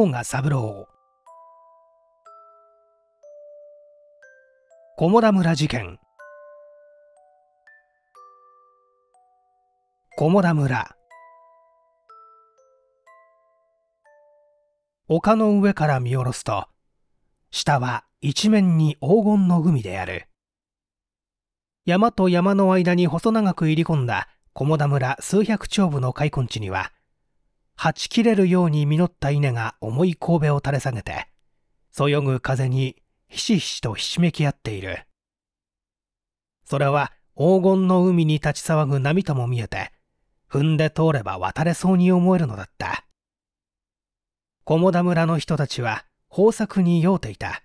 甲賀三郎小村村事件小村村丘の上から見下ろすと下は一面に黄金の海である山と山の間に細長く入り込んだ菰田村数百丁部の開墾地にははち切れるように実った稲が重い神戸を垂れ下げて、そよぐ風にひしひしとひしめき合っている。それは黄金の海に立ち騒ぐ波とも見えて、踏んで通れば渡れそうに思えるのだった。菰田村の人たちは豊作に酔うていた。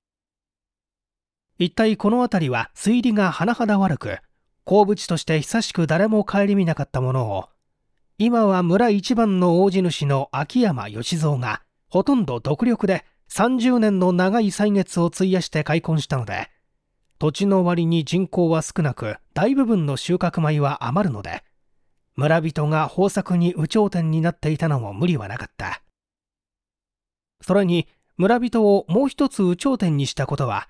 一体この辺りは水利が甚だ悪く、鉱物として久しく誰も顧みなかったものを、今は村一番の大地主の秋山義蔵がほとんど独力で30年の長い歳月を費やして開墾したので土地の割に人口は少なく大部分の収穫米は余るので村人が豊作に有頂天になっていたのも無理はなかったそれに村人をもう一つ有頂天にしたことは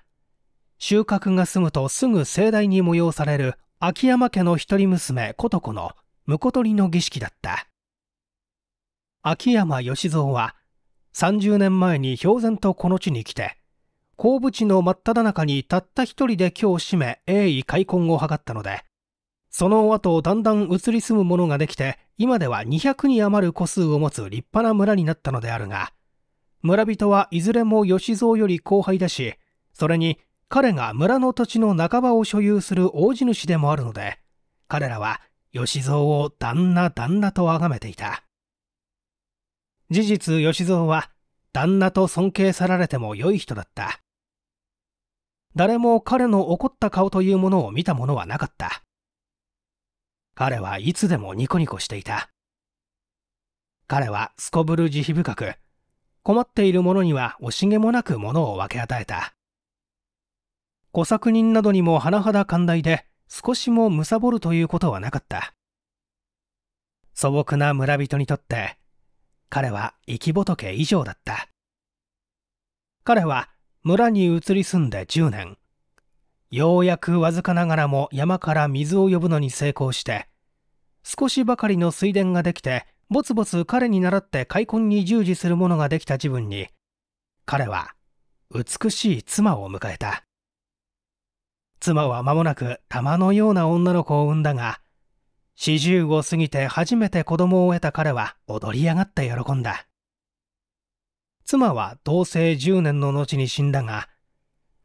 収穫が済むとすぐ盛大に催される秋山家の一人娘琴子の婿取りの儀式だった秋山義蔵は30年前に氷然とこの地に来て府地の真っ只中にたった一人で今日締め鋭意開墾を図ったのでその後だんだん移り住む者ができて今では200に余る個数を持つ立派な村になったのであるが村人はいずれも吉蔵より後輩だしそれに彼が村の土地の半ばを所有する大地主でもあるので彼らは吉蔵を旦那旦那と崇めていた。事実吉蔵は旦那と尊敬さられても良い人だった。誰も彼の怒った顔というものを見たものはなかった。彼はいつでもニコニコしていた。彼はすこぶる慈悲深く、困っている者には惜しげもなく物を分け与えた。小作人などにも甚だ寛大で、少しも貪るということはなかった。素朴な村人にとって、彼は生き仏以上だった。彼は村に移り住んで10年。ようやくわずかながらも山から水を呼ぶのに成功して、少しばかりの水田ができて、ぼつぼつ彼に倣って開墾に従事するものができた自分に、彼は美しい妻を迎えた。妻は間もなく玉のような女の子を産んだが、四十を過ぎて初めて子供を得た彼は踊り上がって喜んだ。妻は同棲10年の後に死んだが、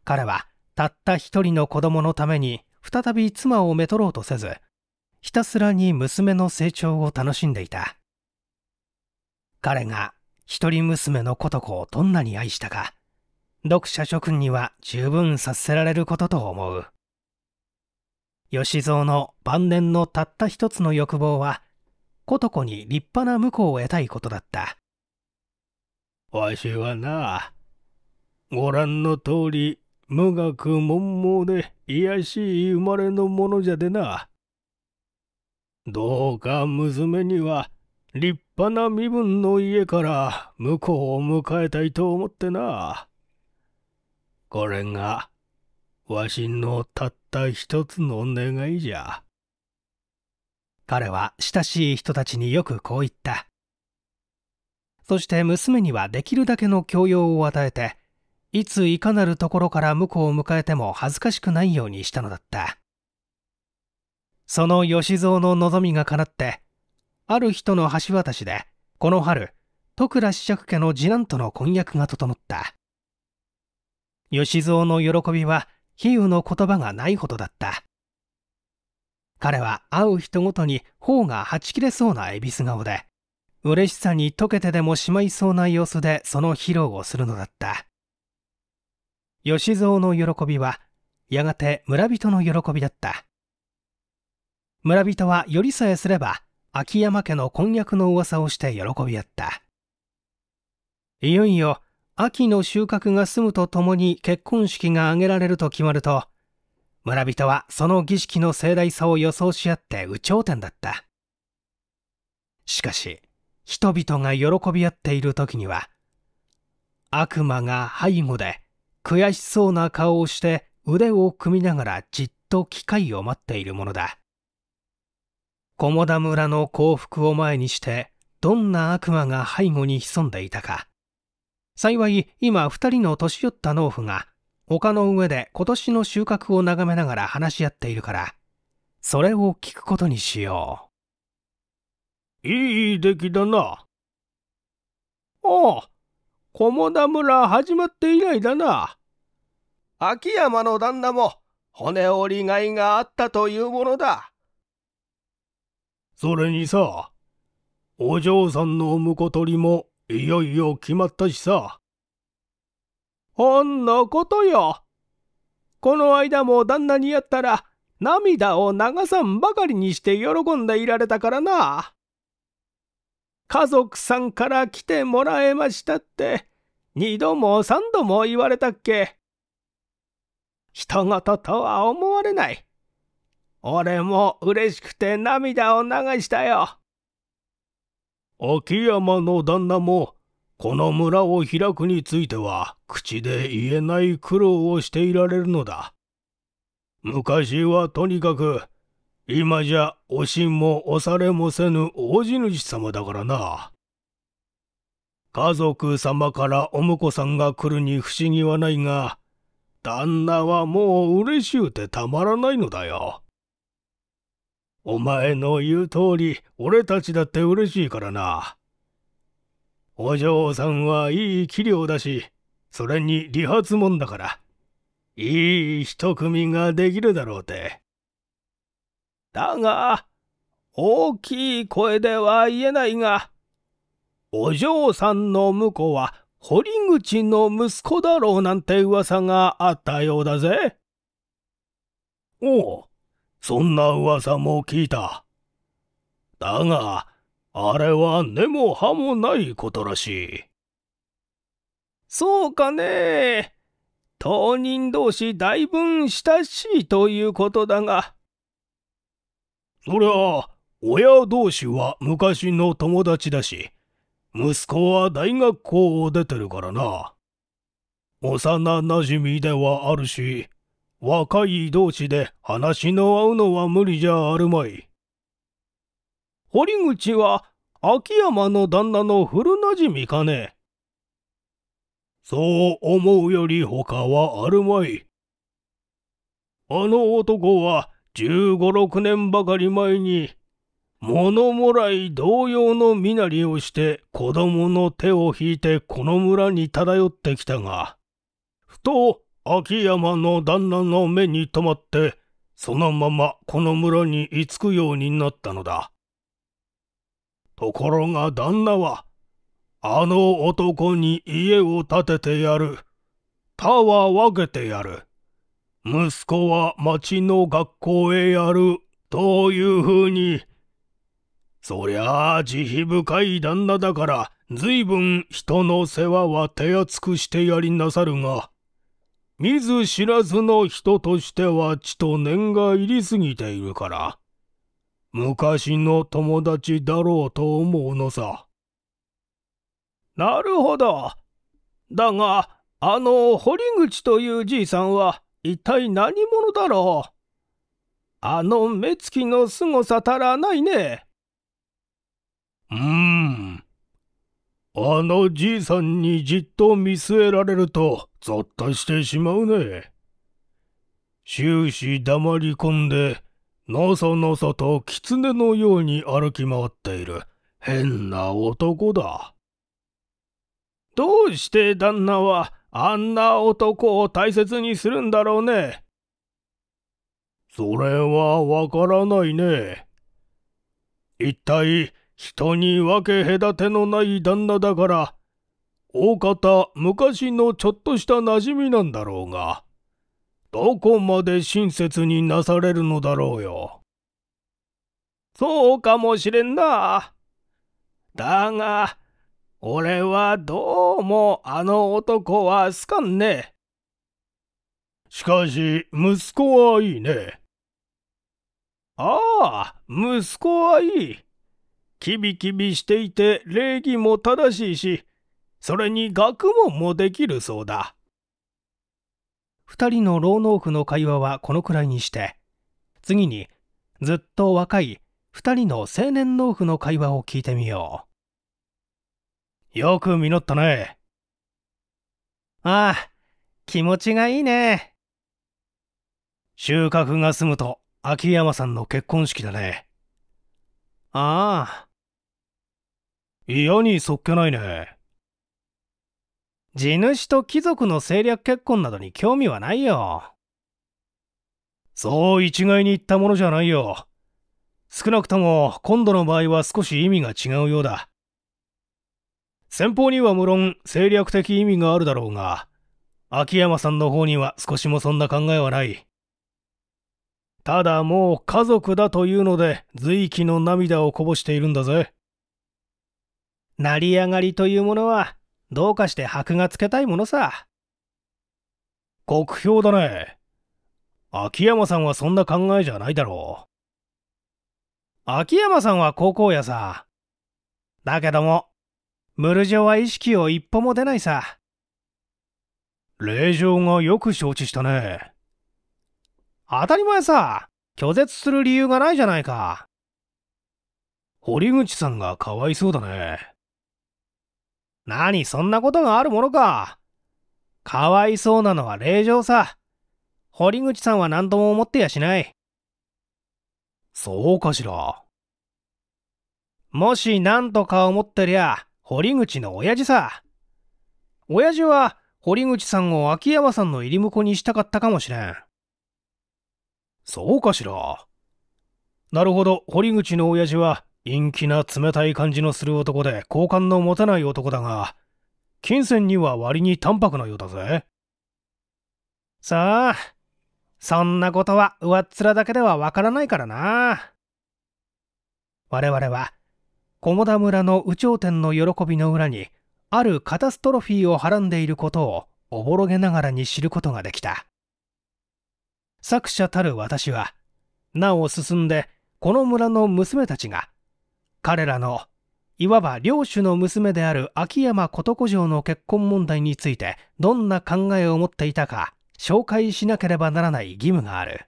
彼はたった一人の子供のために再び妻をめとろうとせず、ひたすらに娘の成長を楽しんでいた。彼が一人娘のと子をどんなに愛したか。読者諸君には十分させられることと思う。吉蔵の晩年のたった一つの欲望は、ことこに立派な婿を得たいことだった。わしはな、ご覧の通り、無学文盲で卑しい生まれのものじゃでな。どうか娘には立派な身分の家から婿を迎えたいと思ってな。これがわしのたった一つの願いじゃ彼は親しい人たちによくこう言ったそして娘にはできるだけの教養を与えていついかなるところから婿を迎えても恥ずかしくないようにしたのだったその吉蔵の望みが叶ってある人の橋渡しでこの春徳良子爵家の次男との婚約が整った吉蔵の喜びは比喩の言葉がないほどだった彼は会う人ごとに頬がはち切れそうな恵比寿顔で嬉しさに溶けてでもしまいそうな様子でその披露をするのだった吉蔵の喜びはやがて村人の喜びだった村人はよりさえすれば秋山家の婚約の噂をして喜び合ったいよいよ秋の収穫が済むとともに結婚式が挙げられると決まると、村人はその儀式の盛大さを予想し合って有頂天だった。しかし、人々が喜び合っている時には、悪魔が背後で悔しそうな顔をして腕を組みながらじっと機会を待っているものだ。菰田村の幸福を前にして、どんな悪魔が背後に潜んでいたか。幸い今2人の年寄った農夫が丘の上で今年の収穫を眺めながら話し合っているからそれを聞くことにしよういい出来だなああ菰田村始まって以来だな秋山の旦那も骨折りがいがあったというものだそれにさお嬢さんの婿取りもいよいよ決まったしさ。ほんのことよ。この間も旦那にやったら涙を流さんばかりにして喜んでいられたからな。家族さんから来てもらえましたって二度も三度も言われたっけ。人事とは思われない。俺も嬉しくて涙を流したよ。秋山の旦那もこの村を開くについては口で言えない苦労をしていられるのだ昔はとにかく今じゃおしんも押されもせぬ大地主様だからな家族様からお婿さんが来るに不思議はないが旦那はもう嬉しゅうてたまらないのだよお前の言う通り、俺たちだって嬉しいからな。お嬢さんはいい器量だし、それに理髪もんだから、いい一組ができるだろうて。だが、大きい声では言えないが、お嬢さんの婿は堀口の息子だろうなんて噂があったようだぜ。おう。そんな噂も聞いた。だが、あれは根も葉もないことらしい。そうかね当人同士だいぶん親しいということだが。そりゃ、親同士は昔の友達だし、息子は大学校を出てるからな。幼なじみではあるし、若い同士で話の合うのは無理じゃあるまい。堀口は秋山の旦那の古なじみかね。そう思うより他はあるまい。あの男は十五六年ばかり前に物もらい同様の身なりをして子供の手を引いてこの村に漂ってきたが、ふと秋山の旦那の目に留まって、そのままこの村に居つくようになったのだ。ところが旦那は、あの男に家を建ててやる。タワー分けてやる。息子は町の学校へやる。というふうに。そりゃあ慈悲深い旦那だから、随分人の世話は手厚くしてやりなさるが、見ず知らずの人としては血と念が入りすぎているから、昔の友達だろうと思うのさ。なるほど。だが、あの堀口というじいさんは一体何者だろうあの目つきの凄さたらないね。うーん。あのじいさんにじっと見据えられるとぞっとしてしまうね。終始黙り込んで、のそのそと狐のように歩き回っている変な男だ。どうして旦那はあんな男を大切にするんだろうね。それはわからないね。一体、人に分け隔てのない旦那だから、大方昔のちょっとした馴染みなんだろうが、どこまで親切になされるのだろうよ。そうかもしれんな。だが、俺はどうもあの男は好かんね。しかし、息子はいいね。ああ、息子はいい。キビキビしていて礼儀も正しいし、それに学問もできるそうだ。二人の老農夫の会話はこのくらいにして、次にずっと若い二人の青年農夫の会話を聞いてみよう。よく実ったね。ああ、気持ちがいいね。収穫が済むと秋山さんの結婚式だね。ああ、嫌にそっけないね。地主と貴族の政略結婚などに興味はないよ。そう一概に言ったものじゃないよ。少なくとも今度の場合は少し意味が違うようだ。先方には無論政略的意味があるだろうが、秋山さんの方には少しもそんな考えはない。ただもう家族だというので随気の涙をこぼしているんだぜ。成り上がりというものはどうかして箔がつけたいものさ酷評だね秋山さんはそんな考えじゃないだろう秋山さんは高校やさだけどもムルジョは意識を一歩も出ないさ令状がよく承知したね当たり前さ拒絶する理由がないじゃないか堀口さんがかわいそうだね何そんなことがあるものか。かわいそうなのは令嬢さ。堀口さんは何とも思ってやしない。そうかしら。もし何とか思ってりゃ、堀口の親父さ。親父は堀口さんを秋山さんの入り婿にしたかったかもしれん。そうかしら。なるほど、堀口の親父は陰気な冷たい感じのする男で好感の持たない男だが金銭には割に淡白なようだぜさあそんなことは上っ面だけではわからないからな我々は菰田村の有頂天の喜びの裏にあるカタストロフィーをはらんでいることをおぼろげながらに知ることができた作者たる私はなお進んでこの村の娘たちが彼らのいわば領主の娘である秋山琴子城の結婚問題についてどんな考えを持っていたか紹介しなければならない義務がある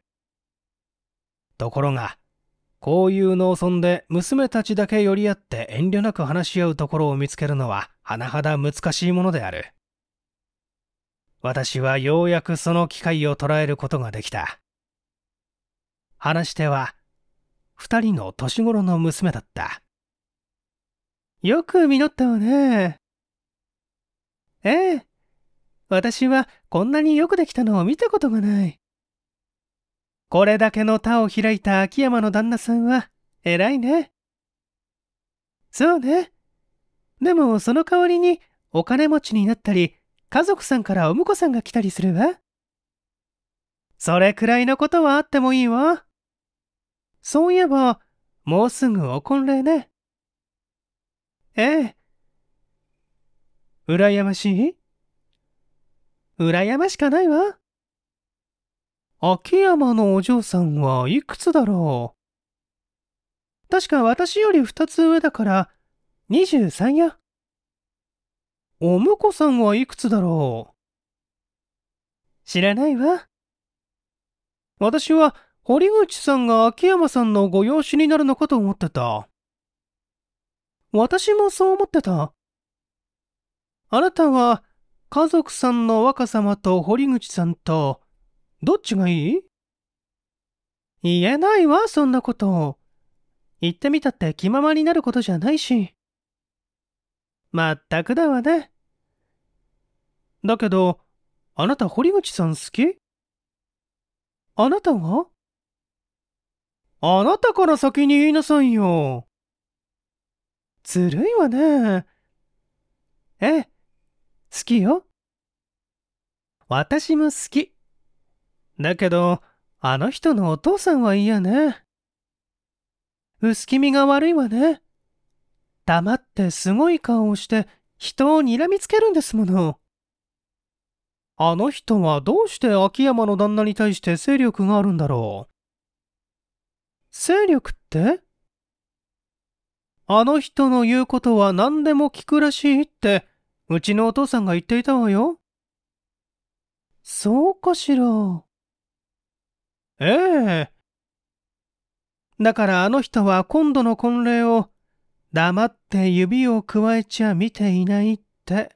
ところがこういう農村で娘たちだけ寄り合って遠慮なく話し合うところを見つけるのは甚だ難しいものである私はようやくその機会を捉えることができた話し手は2人の年頃の娘だったよく実ったわね。ええ。私はこんなによくできたのを見たことがない。これだけの田を開いた秋山の旦那さんは偉いね。そうね。でもその代わりにお金持ちになったり、家族さんからお婿さんが来たりするわ。それくらいのことはあってもいいわ。そういえば、もうすぐお婚礼ね。ええ。羨ましい羨ましかないわ。秋山のお嬢さんはいくつだろう確か私より2つ上だから23や。お婿さんはいくつだろう知らないわ。私は堀口さんが秋山さんのご養子になるのかと思ってた。私もそう思ってた。あなたは、家族さんの若様と堀口さんと、どっちがいい言えないわ、そんなこと。言ってみたって気ままになることじゃないし。まったくだわね。だけど、あなた堀口さん好きあなたはあなたから先に言いなさいよ。ずるいわね。ええ、好きよ。私も好き。だけど、あの人のお父さんは嫌ね。薄気味が悪いわね。黙ってすごい顔をして人を睨みつけるんですもの。あの人はどうして秋山の旦那に対して勢力があるんだろう。勢力ってあの人の言うことは何でも聞くらしいって、うちのお父さんが言っていたわよ。そうかしら。ええ。だからあの人は今度の婚礼を黙って指をくわえちゃ見ていないって。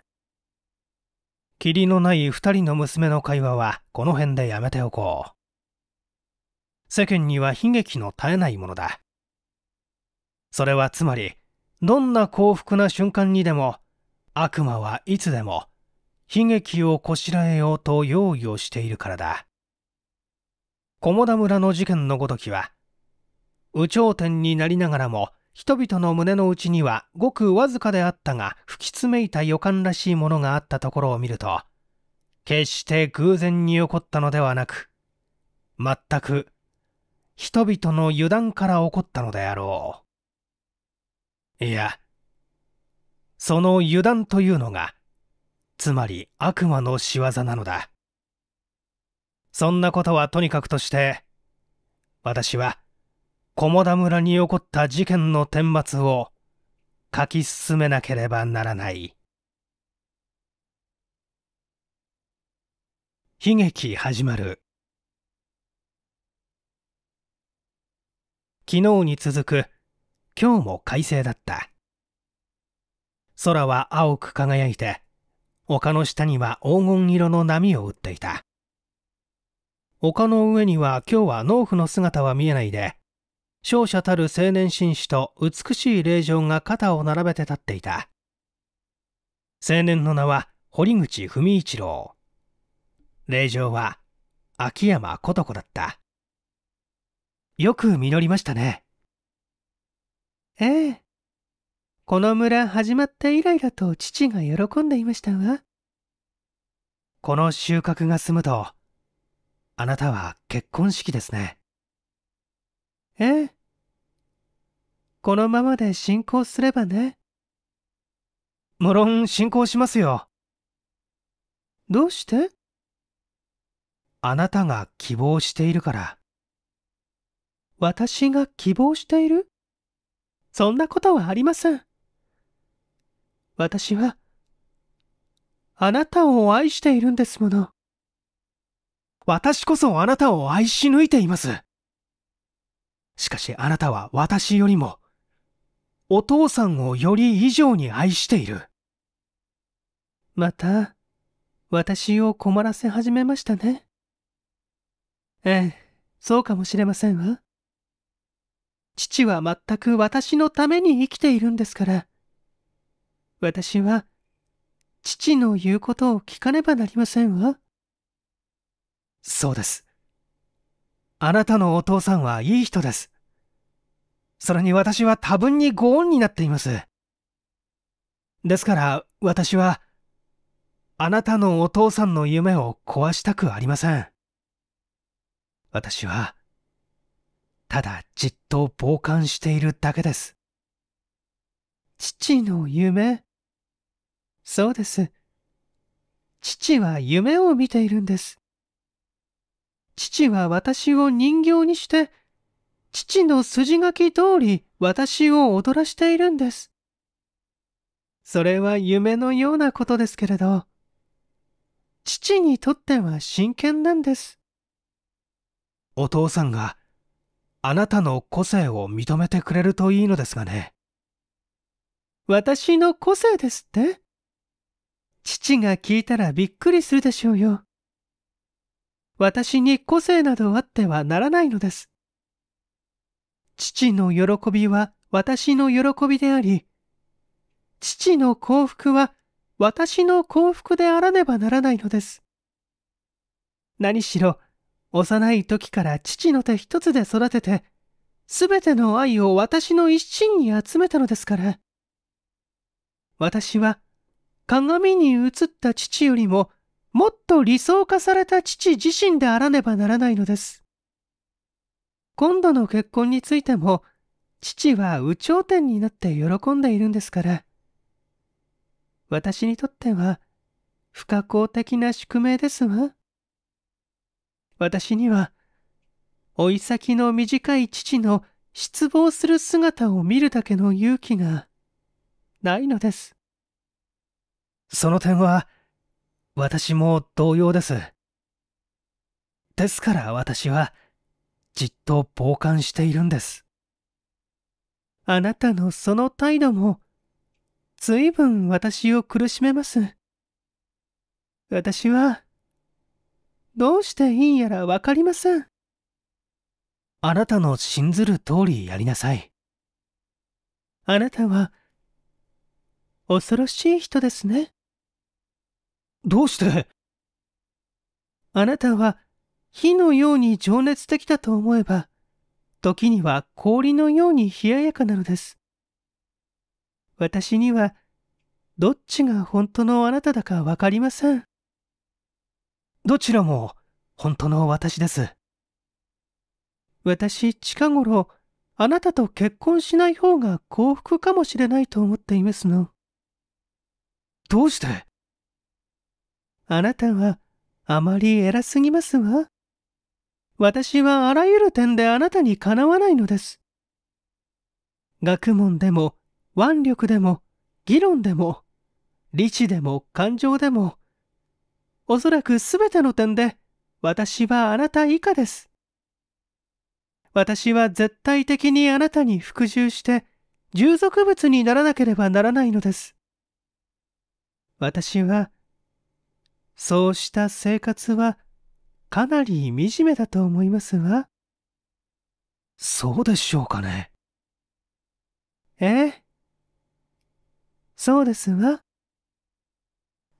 キリのない二人の娘の会話はこの辺でやめておこう。世間には悲劇の絶えないものだ。それはつまりどんな幸福な瞬間にでも悪魔はいつでも悲劇をこしらえようと用意をしているからだ菰田村の事件のごときは有頂天になりながらも人々の胸の内にはごくわずかであったが吹きつめいた予感らしいものがあったところを見ると決して偶然に起こったのではなく全く人々の油断から起こったのであろう。いや、その油断というのが、つまり悪魔の仕業なのだ。そんなことはとにかくとして、私は、菰田村に起こった事件の顛末を書き進めなければならない。悲劇始まる昨日に続く今日も快晴だった空は青く輝いて丘の下には黄金色の波を打っていた丘の上には今日は農夫の姿は見えないで勝者たる青年紳士と美しい霊場が肩を並べて立っていた青年の名は堀口文一郎霊場は秋山琴子だったよく実りましたねええ。この村始まって以来だと父が喜んでいましたわ。この収穫が済むと、あなたは結婚式ですね。ええ。このままで進行すればね。無論進行しますよ。どうしてあなたが希望しているから。私が希望しているそんなことはありません。私は、あなたを愛しているんですもの。私こそあなたを愛し抜いています。しかしあなたは私よりも、お父さんをより以上に愛している。また、私を困らせ始めましたね。ええ、そうかもしれませんわ。父は全く私のために生きているんですから。私は、父の言うことを聞かねばなりませんわ。そうです。あなたのお父さんはいい人です。それに私は多分にご恩になっています。ですから私は、あなたのお父さんの夢を壊したくありません。私は、ただじっと傍観しているだけです。父の夢そうです。父は夢を見ているんです。父は私を人形にして、父の筋書き通り私を踊らしているんです。それは夢のようなことですけれど、父にとっては真剣なんです。お父さんがあなたの個性を認めてくれるといいのですがね。私の個性ですって父が聞いたらびっくりするでしょうよ。私に個性などあってはならないのです。父の喜びは私の喜びであり、父の幸福は私の幸福であらねばならないのです。何しろ幼い時から父の手一つで育てて、すべての愛を私の一身に集めたのですから。私は、鏡に映った父よりも、もっと理想化された父自身であらねばならないのです。今度の結婚についても、父は有頂天になって喜んでいるんですから。私にとっては、不可抗的な宿命ですわ。私には、老い先の短い父の失望する姿を見るだけの勇気がないのです。その点は、私も同様です。ですから私は、じっと傍観しているんです。あなたのその態度も、ずいぶん私を苦しめます。私は、どうしていいんやらわかりませんあなたの信ずる通りやりなさいあなたは恐ろしい人ですねどうしてあなたは火のように情熱的だと思えば時には氷のように冷ややかなのです私にはどっちが本当のあなただかわかりませんどちらも本当の私です。私、近頃、あなたと結婚しない方が幸福かもしれないと思っていますの。どうしてあなたは、あまり偉すぎますわ。私はあらゆる点であなたにかなわないのです。学問でも、腕力でも、議論でも、理智でも感情でも、おそらくすべての点で、私はあなた以下です。私は絶対的にあなたに服従して、従属物にならなければならないのです。私は、そうした生活は、かなり惨めだと思いますわ。そうでしょうかね。ええ。そうですわ。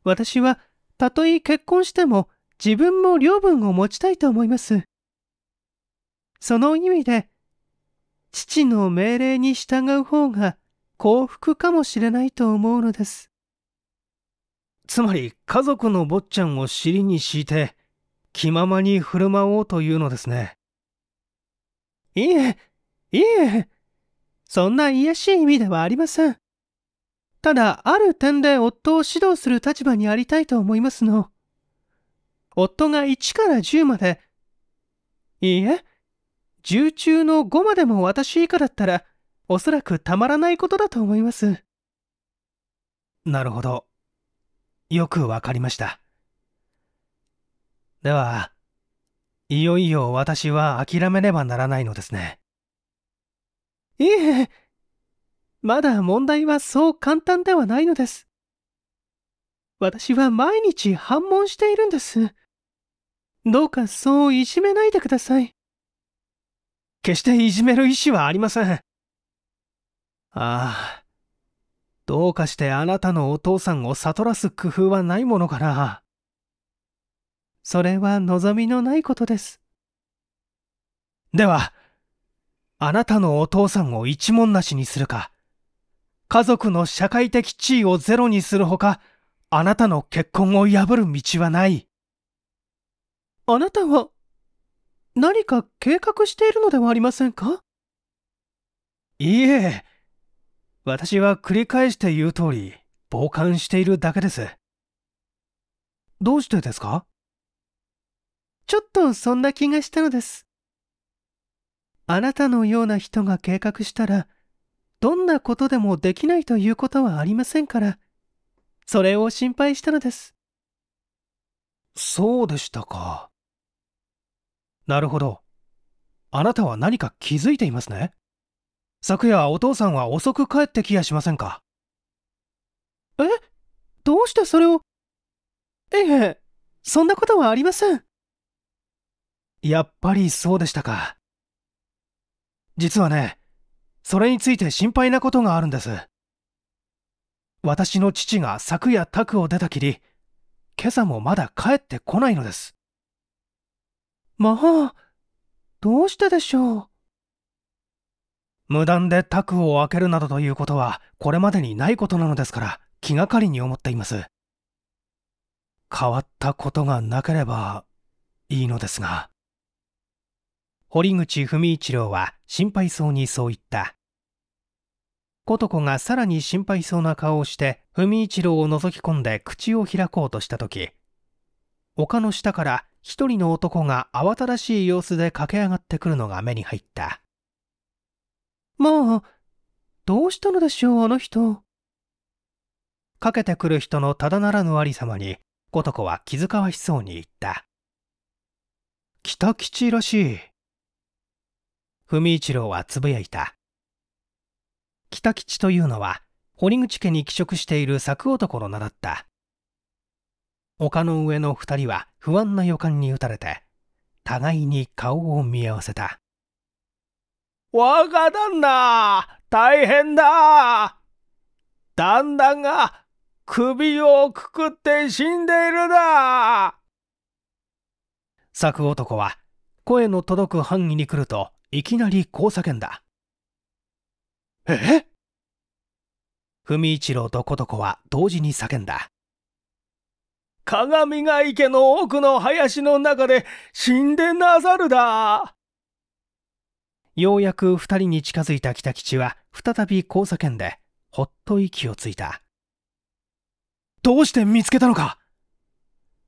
私はたとえ結婚しても自分も領分を持ちたいと思います。その意味で、父の命令に従う方が幸福かもしれないと思うのです。つまり家族の坊ちゃんを尻に敷いて気ままに振る舞おうというのですね。いえ、いえ、そんな癒やしい意味ではありません。ただ、ある点で夫を指導する立場にありたいと思いますの。夫が1から10まで、いいえ、10中の5までも私以下だったら、おそらくたまらないことだと思います。なるほど。よくわかりました。では、いよいよ私は諦めねばならないのですね。いえ、まだ問題はそう簡単ではないのです。私は毎日反問しているんです。どうかそういじめないでください。決していじめる意思はありません。ああ、どうかしてあなたのお父さんを悟らす工夫はないものかな。それは望みのないことです。では、あなたのお父さんを一文なしにするか。家族の社会的地位をゼロにするほか、あなたの結婚を破る道はない。あなたは、何か計画しているのではありませんかいいえ、私は繰り返して言う通り、傍観しているだけです。どうしてですかちょっとそんな気がしたのです。あなたのような人が計画したら、どんなことでもできないということはありませんから、それを心配したのです。そうでしたか。なるほど。あなたは何か気づいていますね。昨夜お父さんは遅く帰ってきやしませんか。えどうしてそれをええ、そんなことはありません。やっぱりそうでしたか。実はね、それについて心配なことがあるんです。私の父が昨夜宅を出たきり、今朝もまだ帰ってこないのです。まあ、どうしてでしょう。無断で宅を開けるなどということは、これまでにないことなのですから、気がかりに思っています。変わったことがなければ、いいのですが。堀口文一郎は心配そうにそう言った。琴子がさらに心配そうな顔をして文一郎を覗き込んで口を開こうとした時丘の下から一人の男が慌ただしい様子で駆け上がってくるのが目に入ったもうどうしたのでしょうあの人かけてくる人のただならぬありさまに琴子は気遣わしそうに言った北吉らしい文一郎はつぶやいた北吉というのは堀口家に帰職している作男の名だった丘の上の2人は不安な予感に打たれて互いに顔を見合わせた若旦那大変だ旦那が首をくくって死んでいるだ作男は声の届く範囲に来るといきなりこう叫んだえ文一郎と琴子は同時に叫んだ。鏡が池の奥の林の中で死んでなさるだようやく二人に近づいた北吉は再び交差点で、ほっと息をついた。どうして見つけたのか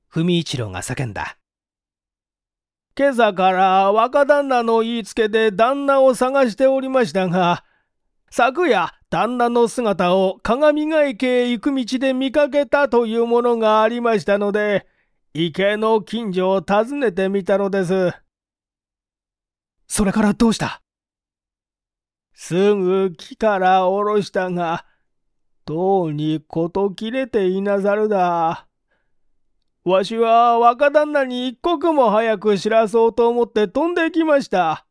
文一郎が叫んだ。今朝から若旦那の言いつけで旦那を探しておりましたが、昨夜、旦那の姿を鏡ヶ池へ行く道で見かけたというものがありましたので、池の近所を訪ねてみたのです。それからどうしたすぐ木から下ろしたが、とうにこと切れていなさるだ。わしは若旦那に一刻も早く知らそうと思って飛んできました。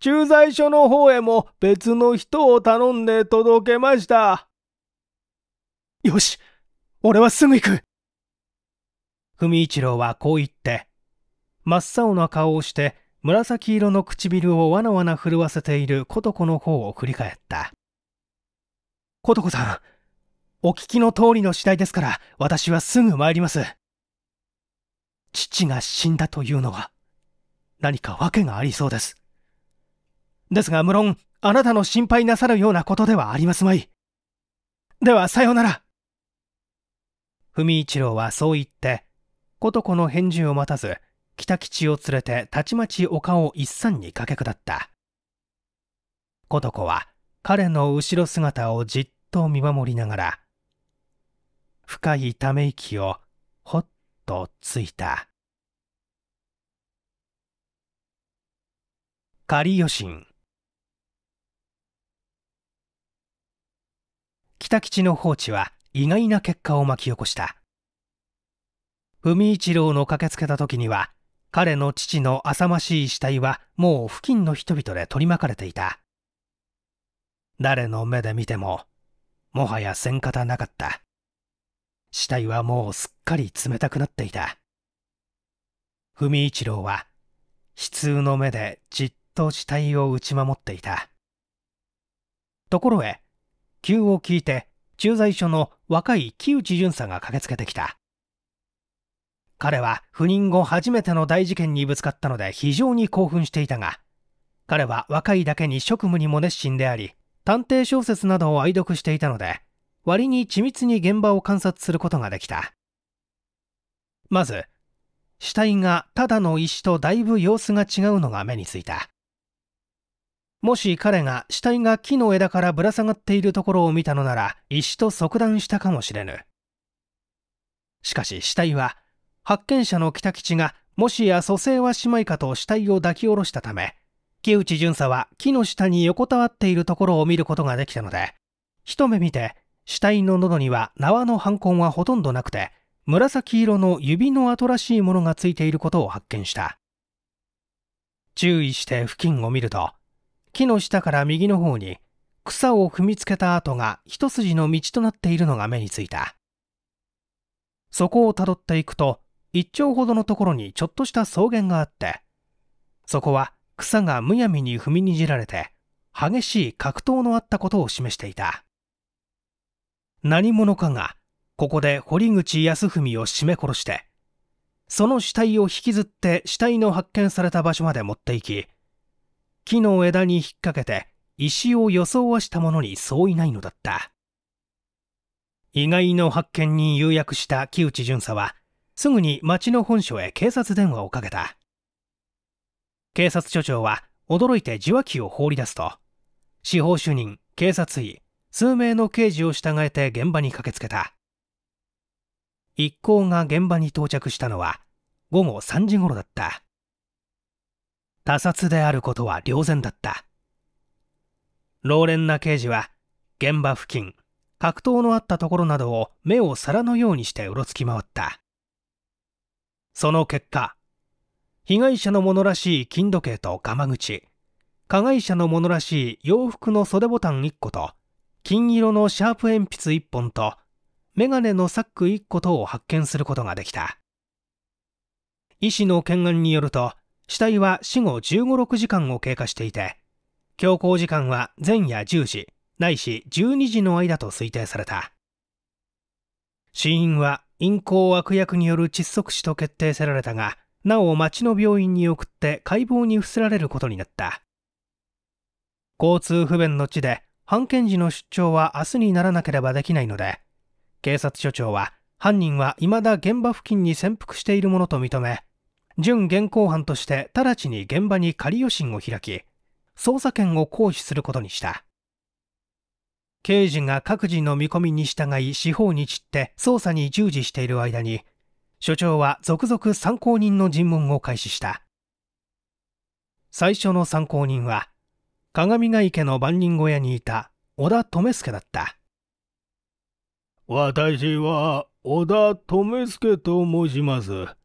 駐在所の方へも別の人を頼んで届けました。よし、俺はすぐ行く。文一郎はこう言って、真っ青な顔をして、紫色の唇をわなわな震わせている琴子の方を振り返った。琴子さん、お聞きの通りの次第ですから、私はすぐ参ります。父が死んだというのは、何か訳がありそうです。ですが無論、あなたの心配なさるようなことではありますまい。では、さようなら。文一郎はそう言って、琴子の返事を待たず、北吉を連れてたちまち丘を一山に駆け下った。琴子は彼の後ろ姿をじっと見守りながら、深いため息をほっとついた。仮余震北吉の放置は意外な結果を巻き起こした文一郎の駆けつけた時には彼の父の浅ましい死体はもう付近の人々で取り巻かれていた誰の目で見てももはや戦ん方なかった死体はもうすっかり冷たくなっていた文一郎は悲痛の目でじっと死体を打ち守っていたところへ急を聞いて駐在所の若い木内巡査が駆けつけてきた彼は赴任後初めての大事件にぶつかったので非常に興奮していたが彼は若いだけに職務にも熱心であり探偵小説などを愛読していたので割に緻密に現場を観察することができたまず死体がただの石とだいぶ様子が違うのが目についたもし彼が死体が木の枝からぶら下がっているところを見たのなら石と即断したかもしれぬしかし死体は発見者の北吉がもしや蘇生はしまいかと死体を抱き下ろしたため木内巡査は木の下に横たわっているところを見ることができたので一目見て死体の喉には縄の反痕はほとんどなくて紫色の指の跡らしいものがついていることを発見した注意して付近を見ると木の下から右の方に草を踏みつけた跡が一筋の道となっているのが目についたそこをたどっていくと一丁ほどのところにちょっとした草原があってそこは草がむやみに踏みにじられて激しい格闘のあったことを示していた何者かがここで堀口康文を絞め殺してその死体を引きずって死体の発見された場所まで持っていき木の枝に引っ掛けて石を装わしたものに相違ないのだった意外の発見に誘約した木内巡査はすぐに町の本所へ警察電話をかけた警察署長は驚いて受話器を放り出すと司法主任警察医数名の刑事を従えて現場に駆けつけた一行が現場に到着したのは午後3時頃だった他殺であることは良然だった老練な刑事は現場付近格闘のあったところなどを目を皿のようにしてうろつき回ったその結果被害者のものらしい金時計とガマ口加害者のものらしい洋服の袖ボタン1個と金色のシャープ鉛筆1本とメガネのサック1個とを発見することができた医師の懸案によると死体は死後15、6時間を経過していて、強行時間は前夜10時、ないし12時の間と推定された。死因は陰行悪役による窒息死と決定せられたが、なお町の病院に送って解剖に伏せられることになった。交通不便の地で、判検時の出張は明日にならなければできないので、警察署長は犯人は未だ現場付近に潜伏しているものと認め、準現行犯として直ちに現場に仮予審を開き捜査権を行使することにした刑事が各自の見込みに従い司法に散って捜査に従事している間に所長は続々参考人の尋問を開始した最初の参考人は鏡ヶ池の番人小屋にいた小田留助だった私は小田留助と申します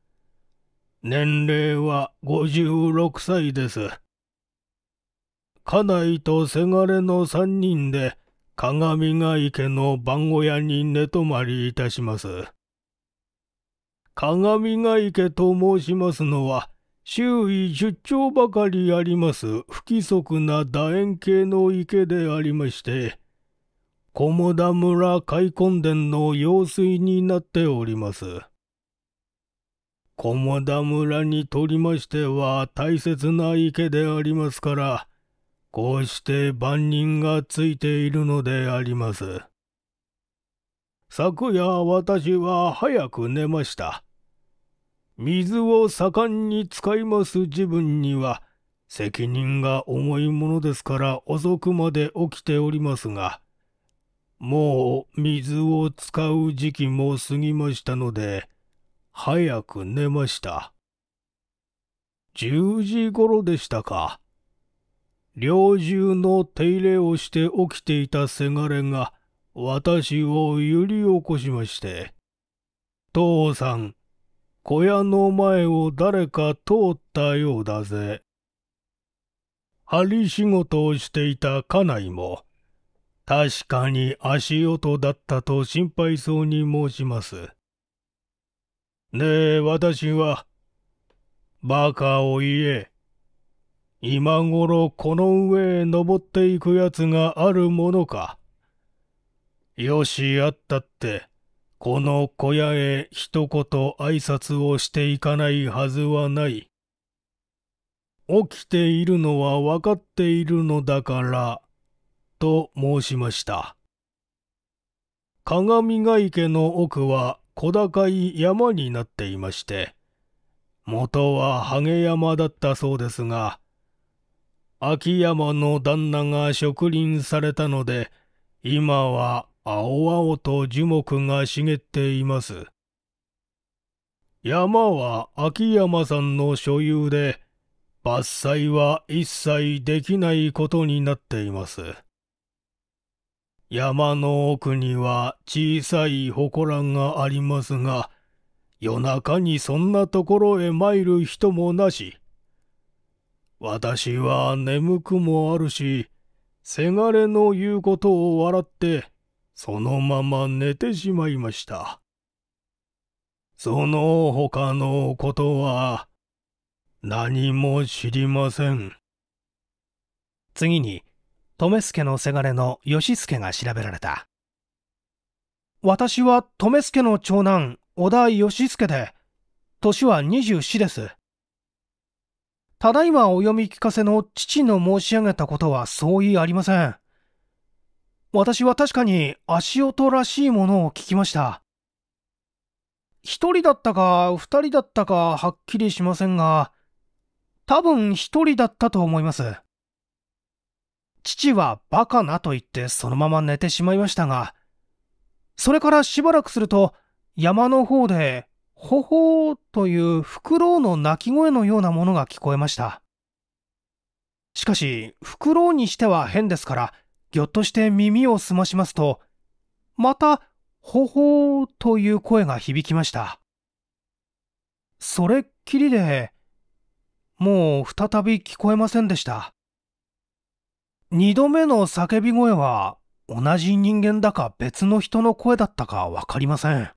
年齢は56歳です。家内とせがれの3人で鏡ヶ池の番小屋に寝泊まりいたします。鏡ヶ池と申しますのは、周囲10丁ばかりあります不規則な楕円形の池でありまして、菰田村開墾殿の用水になっております。駒田村にとりましては大切な池でありますから、こうして万人がついているのであります。昨夜私は早く寝ました。水を盛んに使います自分には、責任が重いものですから遅くまで起きておりますが、もう水を使う時期も過ぎましたので、早く寝ました。10時頃でしたか。猟銃の手入れをして起きていたせがれが、私を揺り起こしまして、父さん、小屋の前を誰か通ったようだぜ。針仕事をしていた家内も、確かに足音だったと心配そうに申します。で、私は、バカを言え。今頃この上へ登っていく奴があるものか。よしあったって、この小屋へ一言挨拶をしていかないはずはない。起きているのは分かっているのだから、と申しました。鏡ヶ池の奥は小高い山になっていまして、元はハ山だったそうですが、秋山の旦那が植林されたので、今は青々と樹木が茂っています。山は秋山さんの所有で、伐採は一切できないことになっています。山の奥には小さい祠がありますが、夜中にそんなところへ参る人もなし。私は眠くもあるし、せがれの言うことを笑って、そのまま寝てしまいました。その他のことは、何も知りません。次に、留助のせがれの義助が調べられた。私は留助の長男、小田義助で、年は24です。ただいまお読み聞かせの父の申し上げたことは相違ありません。私は確かに足音らしいものを聞きました。一人だったか二人だったかはっきりしませんが、多分一人だったと思います。父はバカなと言ってそのまま寝てしまいましたが、それからしばらくすると山の方で、ほほーというフクロウの鳴き声のようなものが聞こえました。しかし、フクロウにしては変ですから、ぎょっとして耳を澄ましますと、また、ほほーという声が響きました。それっきりで、もう再び聞こえませんでした。二度目の叫び声は同じ人間だか別の人の声だったかわかりません。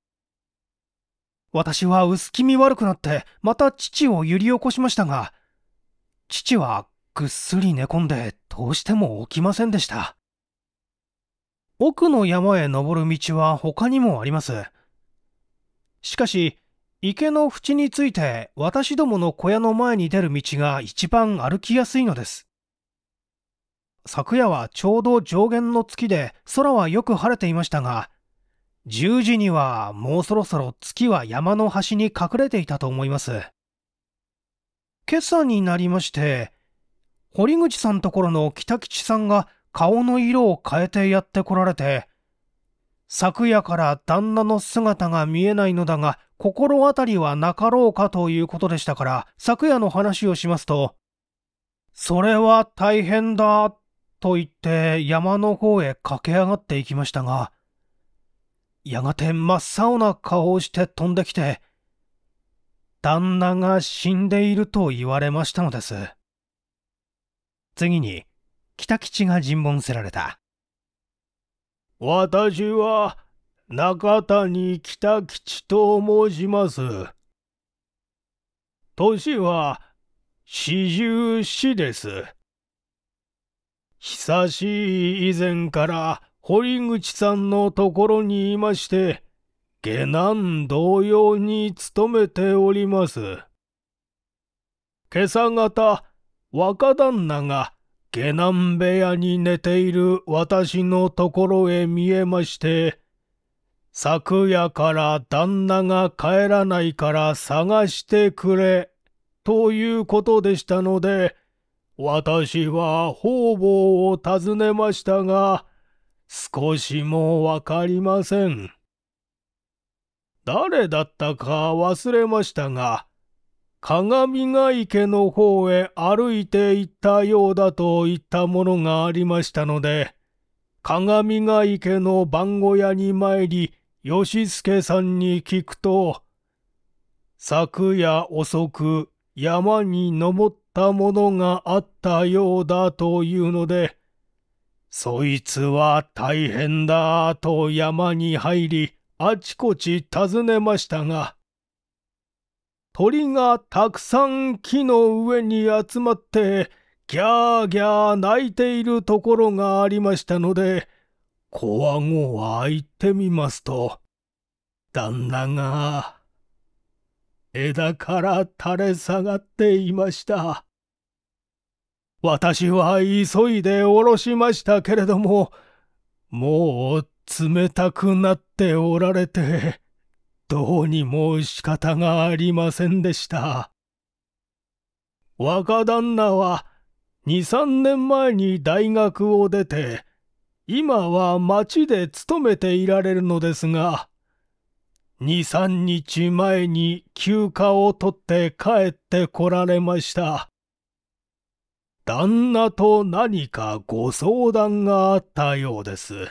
私は薄気味悪くなってまた父を揺り起こしましたが、父はぐっすり寝込んでどうしても起きませんでした。奥の山へ登る道は他にもあります。しかし、池の縁について私どもの小屋の前に出る道が一番歩きやすいのです。昨夜はちょうど上限の月で空はよく晴れていましたが、10時にはもうそろそろ月は山の端に隠れていたと思います。今朝になりまして、堀口さんところの北吉さんが顔の色を変えてやって来られて、昨夜から旦那の姿が見えないのだが、心当たりはなかろうかということでしたから、昨夜の話をしますと、それは大変だと言って山の方へ駆け上がっていきましたが、やがて真っ青な顔をして飛んできて、旦那が死んでいると言われましたのです。次に、北吉が尋問せられた。私は、中谷北吉と申します。年は、四十四です。久しい以前から堀口さんのところにいまして、下男同様に勤めております。今朝方、若旦那が下男部屋に寝ている私のところへ見えまして、昨夜から旦那が帰らないから探してくれ、ということでしたので、私は方々を訪ねましたが、少しもわかりません。誰だったか忘れましたが、鏡ヶ池の方へ歩いて行ったようだと言ったものがありましたので、鏡ヶ池の番小屋に参り、吉助さんに聞くと、昨夜遅く山に登っったものがあったようだというので、そいつは大変だと山に入り、あちこち訪ねましたが、鳥がたくさん木の上に集まって、ギャーギャー鳴いているところがありましたので、こわごわ行ってみますと、旦那が、枝から垂れ下がっていました。私は急いで下ろしましたけれども、もう冷たくなっておられて、どうにも仕方がありませんでした。若旦那は、二三年前に大学を出て、今は町で勤めていられるのですが、二三日前に休暇を取って帰ってこられました。旦那と何かご相談があったようです。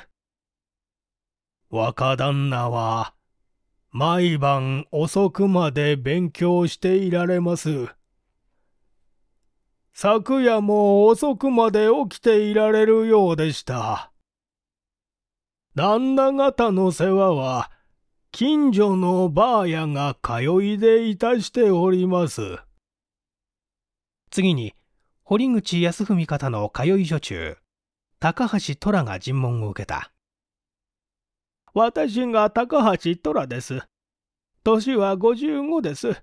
若旦那は、毎晩遅くまで勉強していられます。昨夜も遅くまで起きていられるようでした。旦那方の世話は、近所のばあやが通いでいたしております。次に、堀口康文方の通い女中高橋虎が尋問を受けた私が高橋虎です年は55です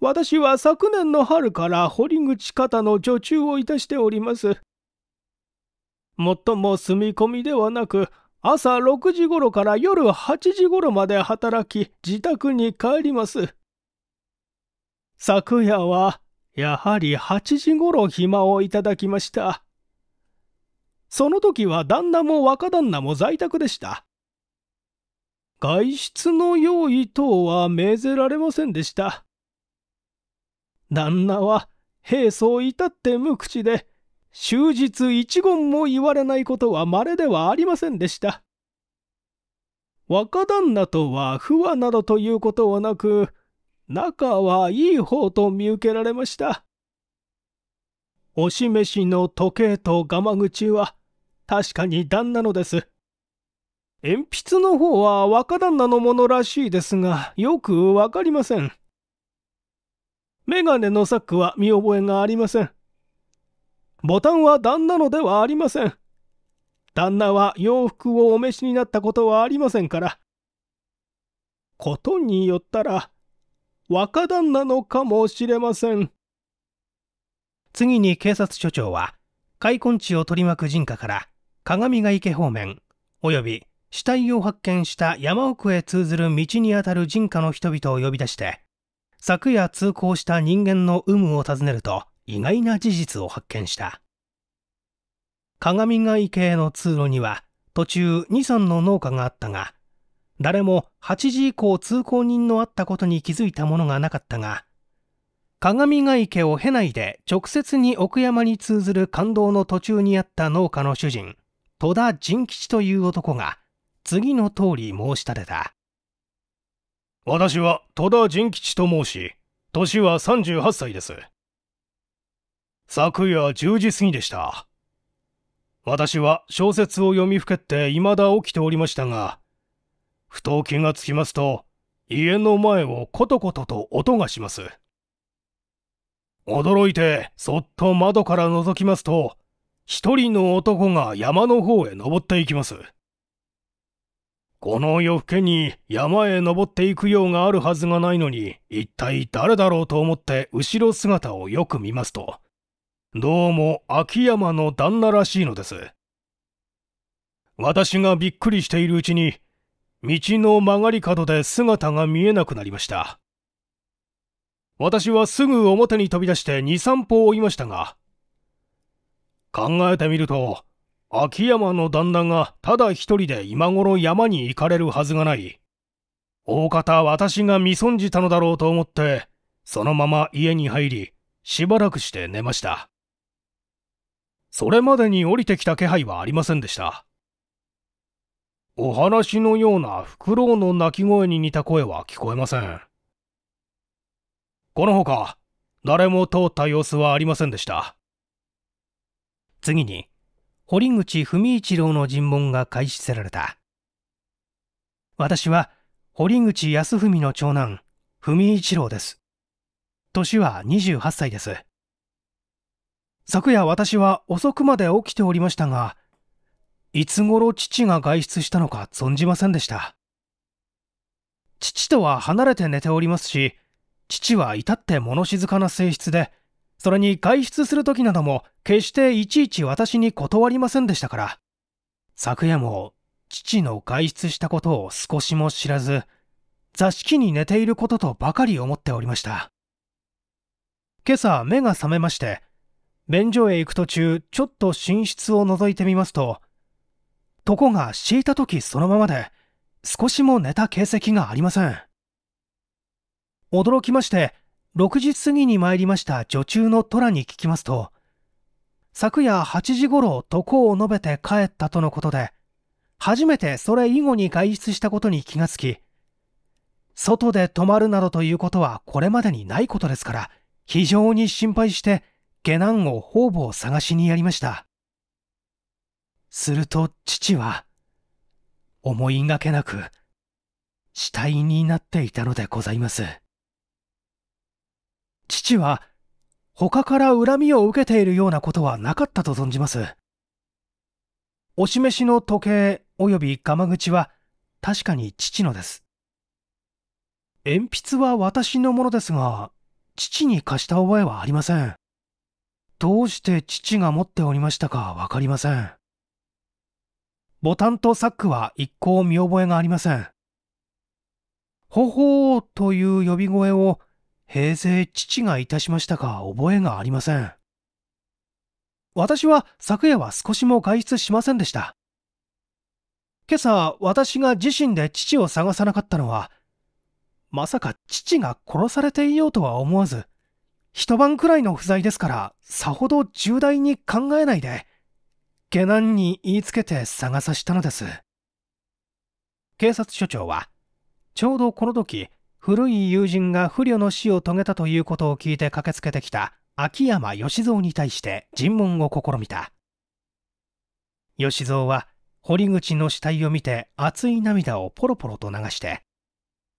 私は昨年の春から堀口方の女中をいたしておりますもっとも住み込みではなく朝6時頃から夜8時頃まで働き自宅に帰ります昨夜はやはり8時ごろ暇をいただきました。その時は旦那も若旦那も在宅でした。外出の用意等は命ぜられませんでした。旦那は平素至って無口で、終日一言も言われないことは稀ではありませんでした。若旦那とは不和などということはなく、仲はいい方と見受けられました。お示しの時計とガマ口は確かに旦那のです。鉛筆の方は若旦那のものらしいですが、よくわかりません。メガネのサックは見覚えがありません。ボタンは旦那のではありません。旦那は洋服をお召しになったことはありませんから。ことによったら、若旦那のかもしれません次に警察署長は開墾地を取り巻く人家から鏡ヶ池方面および死体を発見した山奥へ通ずる道にあたる人家の人々を呼び出して昨夜通行した人間の有無を尋ねると意外な事実を発見した鏡ヶ池への通路には途中23の農家があったが誰も8時以降通行人のあったことに気づいたものがなかったが鏡ヶ池を経ないで直接に奥山に通ずる感動の途中にあった農家の主人戸田仁吉という男が次の通り申し立てた私は戸田仁吉と申し年は38歳です昨夜10時過ぎでした私は小説を読みふけって未だ起きておりましたがふと気がつきますと、家の前をコトコトと音がします。驚いて、そっと窓から覗きますと、一人の男が山の方へ登っていきます。この夜更けに山へ登っていくようがあるはずがないのに、一体誰だろうと思って後ろ姿をよく見ますと、どうも秋山の旦那らしいのです。私がびっくりしているうちに、道の曲がり角で姿が見えなくなりました。私はすぐ表に飛び出して2、3歩追いましたが、考えてみると、秋山の旦那がただ一人で今頃山に行かれるはずがない。大方私が見損じたのだろうと思って、そのまま家に入り、しばらくして寝ました。それまでに降りてきた気配はありませんでした。お話のようなフクロウの鳴き声に似た声は聞こえません。このほか、誰も通った様子はありませんでした。次に、堀口文一郎の尋問が開始せられた。私は、堀口康文の長男、文一郎です。年は28歳です。昨夜私は遅くまで起きておりましたが、いつ頃父が外出したのか存じませんでした。父とは離れて寝ておりますし、父は至って物静かな性質で、それに外出する時なども決していちいち私に断りませんでしたから、昨夜も父の外出したことを少しも知らず、座敷に寝ていることとばかり思っておりました。今朝目が覚めまして、便所へ行く途中、ちょっと寝室を覗いてみますと、床が敷いた時そのままで少しも寝た形跡がありません驚きまして6時過ぎに参りました女中の虎に聞きますと昨夜8時頃床を述べて帰ったとのことで初めてそれ以後に外出したことに気がつき外で泊まるなどということはこれまでにないことですから非常に心配して下男を方々探しにやりましたすると父は、思いがけなく、死体になっていたのでございます。父は、他から恨みを受けているようなことはなかったと存じます。お示しの時計及び釜口は確かに父のです。鉛筆は私のものですが、父に貸した覚えはありません。どうして父が持っておりましたかわかりません。ボタンとサックは一向見覚えがありません。ほほーという呼び声を平成父がいたしましたか覚えがありません。私は昨夜は少しも外出しませんでした。今朝私が自身で父を探さなかったのは、まさか父が殺されていようとは思わず、一晩くらいの不在ですから、さほど重大に考えないで、下男に言いつけて探さしたのです警察署長はちょうどこの時古い友人が不慮の死を遂げたということを聞いて駆けつけてきた秋山義蔵に対して尋問を試みた義蔵は堀口の死体を見て熱い涙をポロポロと流して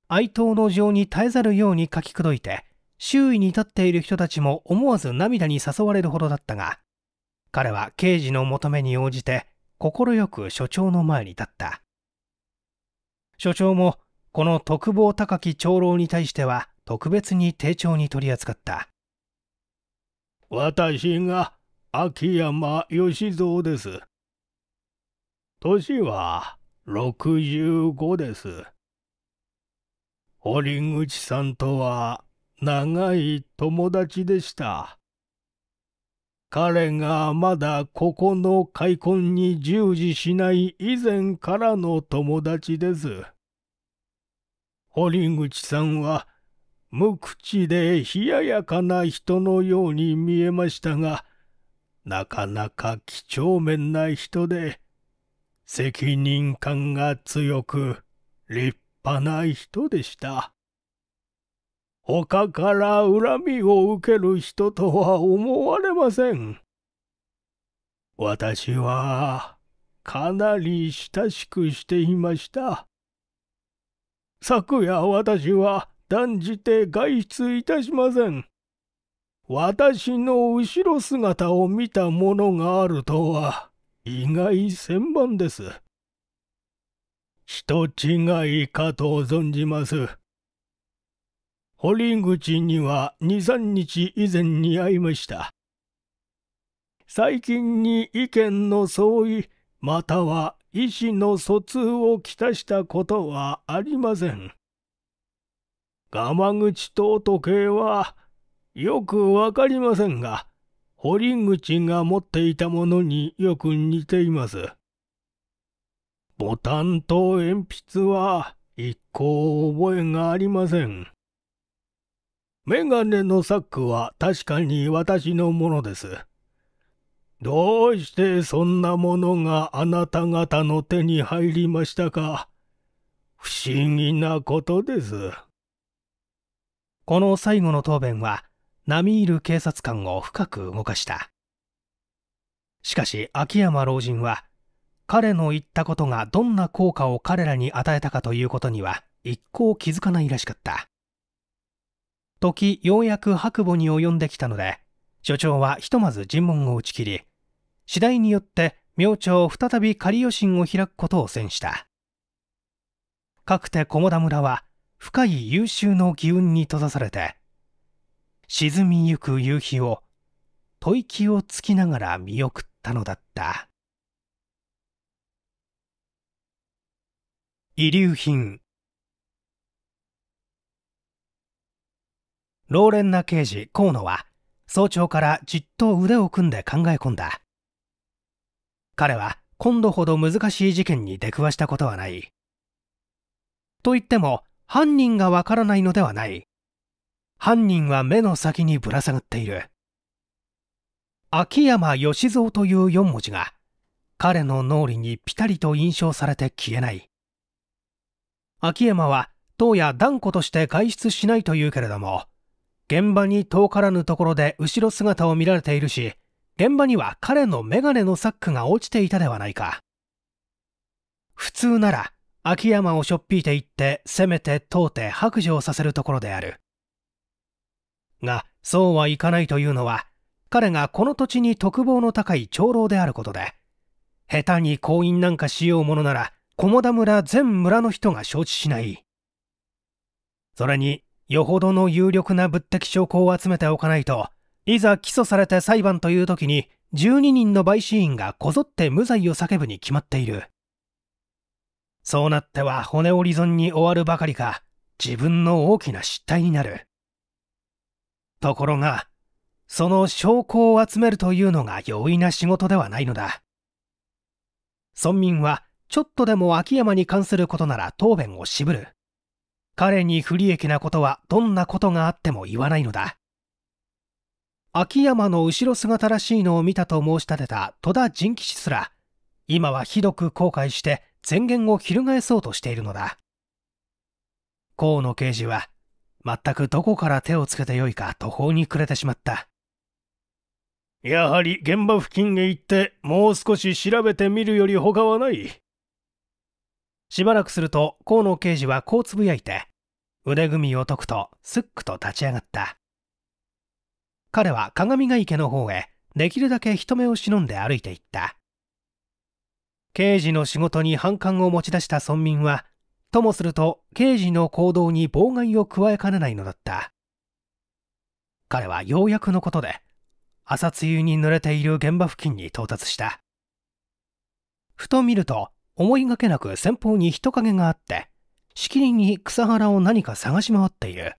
哀悼の情に耐えざるように書きくどいて周囲に立っている人たちも思わず涙に誘われるほどだったが彼は刑事の求めに応じて快く所長の前に立った所長もこの特防高き長老に対しては特別に丁重に取り扱った私が秋山義蔵です年は65です堀口さんとは長い友達でした。彼がまだここの開墾に従事しない以前からの友達です。堀口さんは無口で冷ややかな人のように見えましたが、なかなか几帳面な人で、責任感が強く立派な人でした。他から恨みを受ける人とは思われません。私はかなり親しくしていました。昨夜私は断じて外出いたしません。私の後ろ姿を見た者があるとは意外千万です。人違いかと存じます。堀口には23日以前に会いました。最近に意見の相違または意思の疎通をきたしたことはありません。ま口と時計はよくわかりませんが、堀口が持っていたものによく似ています。ボタンと鉛筆は一向覚えがありません。メガネのサックは確かに私のものです。どうしてそんなものがあなた方の手に入りましたか。不思議なことです。この最後の答弁は、並み居る警察官を深く動かした。しかし、秋山老人は、彼の言ったことがどんな効果を彼らに与えたかということには、一向気づかないらしかった。時ようやく白母に及んできたので所長はひとまず尋問を打ち切り次第によって明朝再び仮予心を開くことを宣したかくて菰田村は深い優秀の義運に閉ざされて沈みゆく夕日を吐息をつきながら見送ったのだった遺留品老練な刑事河野は早朝からじっと腕を組んで考え込んだ彼は今度ほど難しい事件に出くわしたことはないと言っても犯人がわからないのではない犯人は目の先にぶら下がっている秋山義蔵という4文字が彼の脳裏にピタリと印象されて消えない秋山は当夜断固として外出しないというけれども現場に遠からぬところで後ろ姿を見られているし、現場には彼のメガネのサックが落ちていたではないか。普通なら、秋山をしょっぴいて行って、せめて通って白状させるところである。が、そうはいかないというのは、彼がこの土地に特望の高い長老であることで、下手に婚姻なんかしようものなら、菰田村全村の人が承知しない。それに、よほどの有力な物的証拠を集めておかないと、いざ起訴されて裁判という時に、12人の陪審員がこぞって無罪を叫ぶに決まっている。そうなっては骨折り損に終わるばかりか、自分の大きな失態になる。ところが、その証拠を集めるというのが容易な仕事ではないのだ。村民は、ちょっとでも秋山に関することなら答弁を渋る。彼に不利益なことはどんなことがあっても言わないのだ秋山の後ろ姿らしいのを見たと申し立てた戸田仁吉すら今はひどく後悔して前言を翻そうとしているのだ河野刑事は全くどこから手をつけてよいか途方に暮れてしまったやはり現場付近へ行ってもう少し調べてみるより他はないしばらくすると河野刑事はこうつぶやいて腕組みを解くとすっくと立ち上がった彼は鏡ヶ池の方へできるだけ人目を忍んで歩いていった刑事の仕事に反感を持ち出した村民はともすると刑事の行動に妨害を加えかねないのだった彼はようやくのことで朝露に濡れている現場付近に到達したふと見ると思いがけなく先方に人影があって、しきりに草原を何か探し回っている。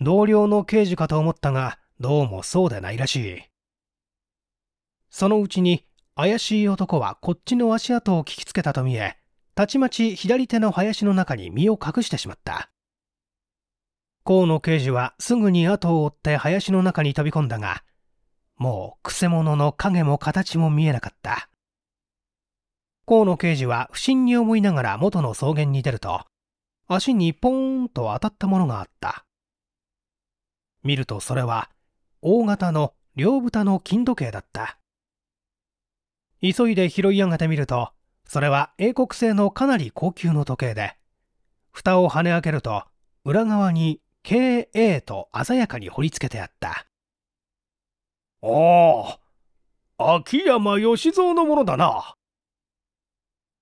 同僚の刑事かと思ったが、どうもそうでないらしい。そのうちに、怪しい男はこっちの足跡を聞きつけたと見え、たちまち左手の林の中に身を隠してしまった。河野刑事はすぐに後を追って林の中に飛び込んだが、もうくせ者の影も形も見えなかった。河野刑事は不審に思いながら元の草原に出ると、足にポーンと当たったものがあった。見るとそれは、大型の両豚の金時計だった。急いで拾い上げてみると、それは英国製のかなり高級の時計で、蓋を跳ね開けると、裏側に KA と鮮やかに彫り付けてあった。ああ、秋山義蔵のものだな。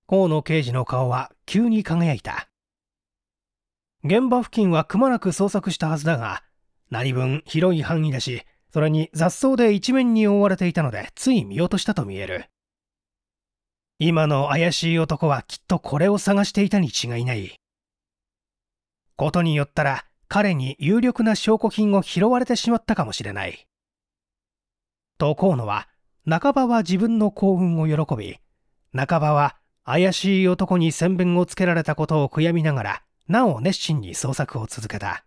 河野刑事の顔は急に輝いた現場付近はくまなく捜索したはずだが何分広い範囲だしそれに雑草で一面に覆われていたのでつい見落としたと見える今の怪しい男はきっとこれを探していたに違いないことによったら彼に有力な証拠品を拾われてしまったかもしれないと河野は半ばは自分の幸運を喜び半ばは怪しい男に宣弁をつけられたことを悔やみながらなお熱心に捜索を続けた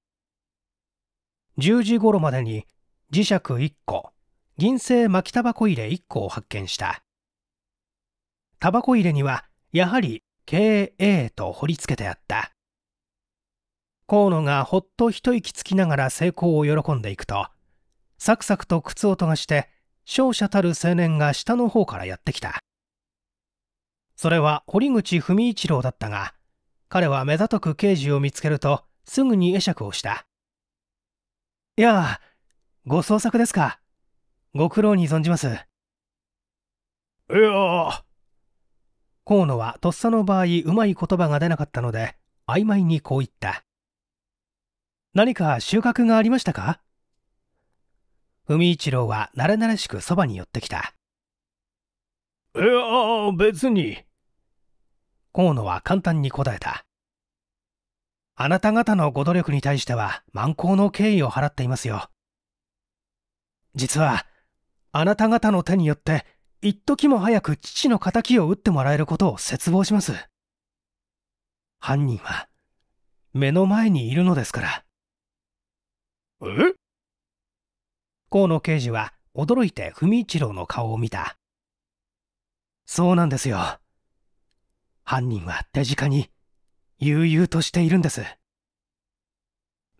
10時頃までに磁石1個銀製巻きタバコ入れ1個を発見したタバコ入れにはやはり KA と彫り付けてあった河野がほっと一息つきながら成功を喜んでいくとサクサクと靴音がして勝者たる青年が下の方からやってきたそれは堀口文一郎だったが彼は目ざとく刑事を見つけるとすぐに会釈をしたいやあご捜索ですかご苦労に存じますいや河野はとっさの場合うまい言葉が出なかったので曖昧にこう言った何か収穫がありましたか文一郎は慣れ慣れしくそばに寄ってきたいや別に河野は簡単に答えた。あなた方のご努力に対しては満行の敬意を払っていますよ。実は、あなた方の手によって、一時も早く父の仇を討ってもらえることを絶望します。犯人は、目の前にいるのですから。え河野刑事は驚いて文一郎の顔を見た。そうなんですよ。犯人は手近に悠々としているんです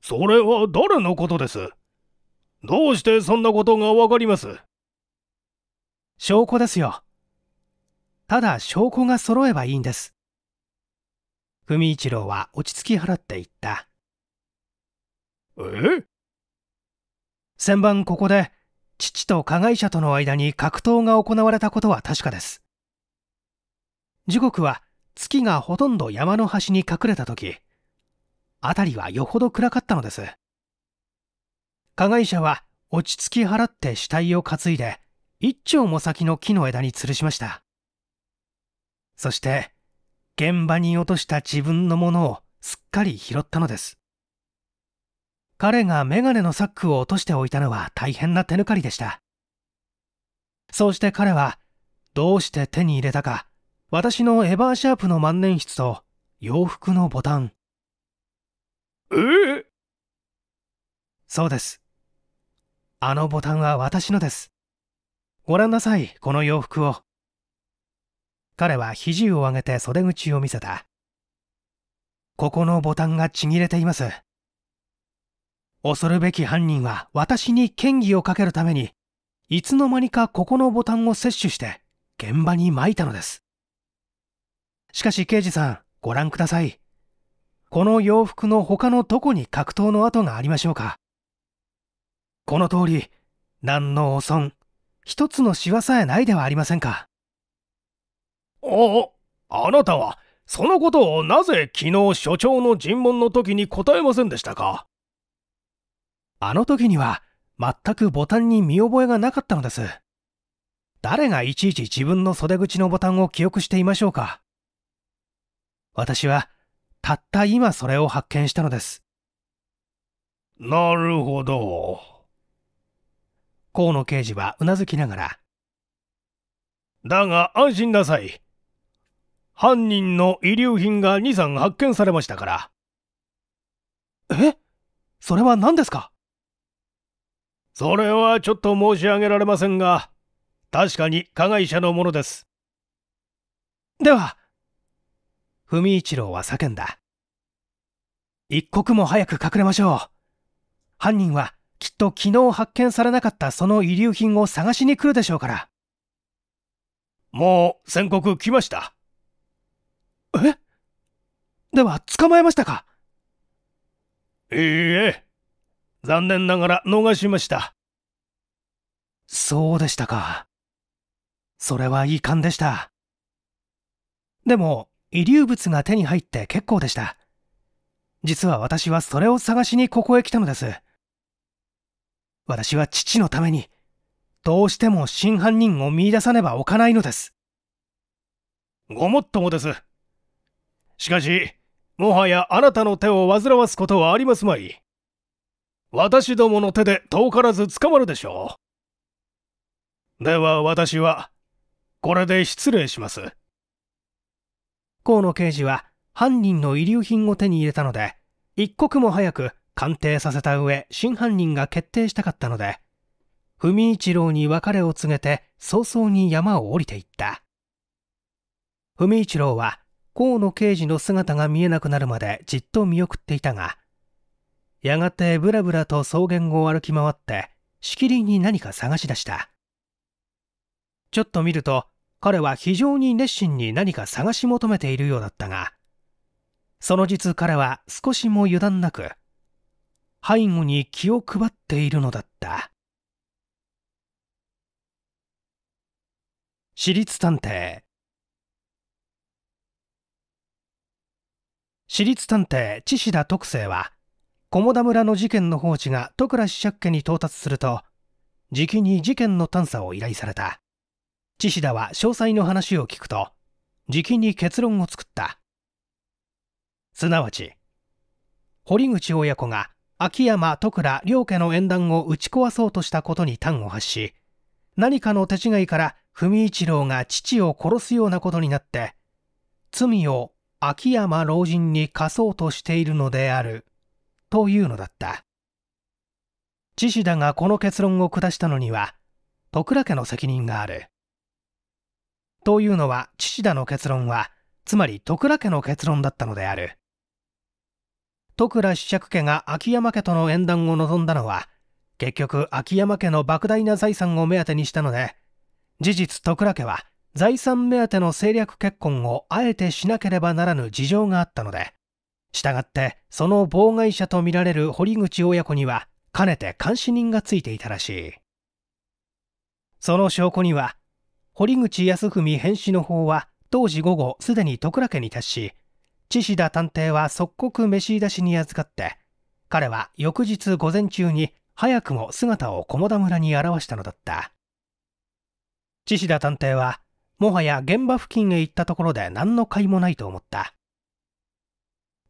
それは誰のことですどうしてそんなことがわかります証拠ですよただ証拠が揃えばいいんです文一郎は落ち着き払っていったえ先番ここで父と加害者との間に格闘が行われたことは確かです時刻は月がほとんど山の端に隠れた時辺りはよほど暗かったのです加害者は落ち着き払って死体を担いで一丁も先の木の枝に吊るしましたそして現場に落とした自分のものをすっかり拾ったのです彼がメガネのサックを落としておいたのは大変な手抜かりでしたそうして彼はどうして手に入れたか私のエバーシャープの万年筆と洋服のボタン。えそうです。あのボタンは私のです。ご覧なさい、この洋服を。彼は肘を上げて袖口を見せた。ここのボタンがちぎれています。恐るべき犯人は私に嫌疑をかけるために、いつの間にかここのボタンを摂取して現場に撒いたのです。しかし刑事さん、ご覧ください。この洋服の他のどこに格闘の跡がありましょうかこの通り、何の汚損、一つのシワさえないではありませんか。ああ、あなたは、そのことをなぜ昨日所長の尋問の時に答えませんでしたかあの時には、全くボタンに見覚えがなかったのです。誰がいちいち自分の袖口のボタンを記憶していましょうか私はたった今それを発見したのです。なるほど。河野刑事はうなずきながら。だが安心なさい。犯人の遺留品が2、3発見されましたから。えそれは何ですかそれはちょっと申し上げられませんが、確かに加害者のものです。では、文一郎は叫んだ。一刻も早く隠れましょう。犯人はきっと昨日発見されなかったその遺留品を探しに来るでしょうから。もう宣告来ました。えでは捕まえましたかいいえ。残念ながら逃しました。そうでしたか。それはい遺憾でした。でも、遺留物が手に入って結構でした。実は私はそれを探しにここへ来たのです。私は父のために、どうしても真犯人を見出さねばおかないのです。ごもっともです。しかし、もはやあなたの手を煩わすことはありますまい。私どもの手で遠からず捕まるでしょう。では私は、これで失礼します。校の刑事は犯人の遺留品を手に入れたので、一刻も早く鑑定させた上、真犯人が決定したかったので、文一郎に別れを告げて早々に山を降りていった。文一郎は河野刑事の姿が見えなくなるまでじっと見送っていたが、やがてぶらぶらと草原を歩き回って、しきりに何か探し出した。ちょっと見ると、彼は非常に熱心に何か探し求めているようだったが、その実彼は少しも油断なく、背後に気を配っているのだった。私立探偵私立探偵千志田徳生は、菰田村の事件の放置が戸倉子借家に到達すると、じきに事件の探査を依頼された。千田は詳細の話を聞くとじきに結論を作ったすなわち堀口親子が秋山徳良両家の縁談を打ち壊そうとしたことに端を発し何かの手違いから文一郎が父を殺すようなことになって罪を秋山老人に課そうとしているのであるというのだった千志田がこの結論を下したのには徳良家の責任があるというのは父田の結論はつまり徳良家の結論だったのである徳良子爵家が秋山家との縁談を望んだのは結局秋山家の莫大な財産を目当てにしたので事実徳良家は財産目当ての政略結婚をあえてしなければならぬ事情があったので従ってその妨害者とみられる堀口親子にはかねて監視人がついていたらしいその証拠には堀口康文返集の方は当時午後すでに徳良家に達し千田探偵は即刻召し出しに預かって彼は翌日午前中に早くも姿を菰田村に現したのだった千田探偵はもはや現場付近へ行ったところで何の甲斐もないと思った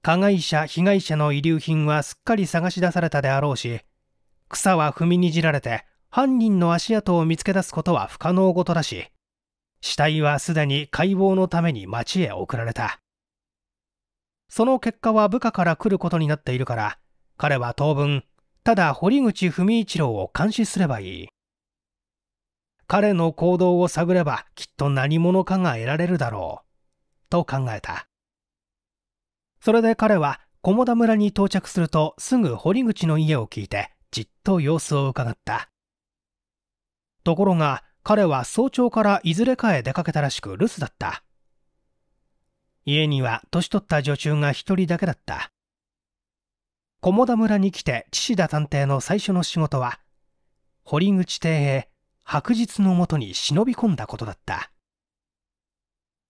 加害者被害者の遺留品はすっかり探し出されたであろうし草は踏みにじられて犯人の足跡を見つけ出すことは不可能ごとだし死体はすでに解剖のために町へ送られた。その結果は部下から来ることになっているから、彼は当分、ただ堀口文一郎を監視すればいい。彼の行動を探ればきっと何者かが得られるだろう。と考えた。それで彼は菰田村に到着するとすぐ堀口の家を聞いてじっと様子を伺った。ところが彼は早朝からいずれかへ出かけたらしく留守だった。家には年取った女中が一人だけだった。菰田村に来て岸田探偵の最初の仕事は、堀口邸へ白日のもとに忍び込んだことだった。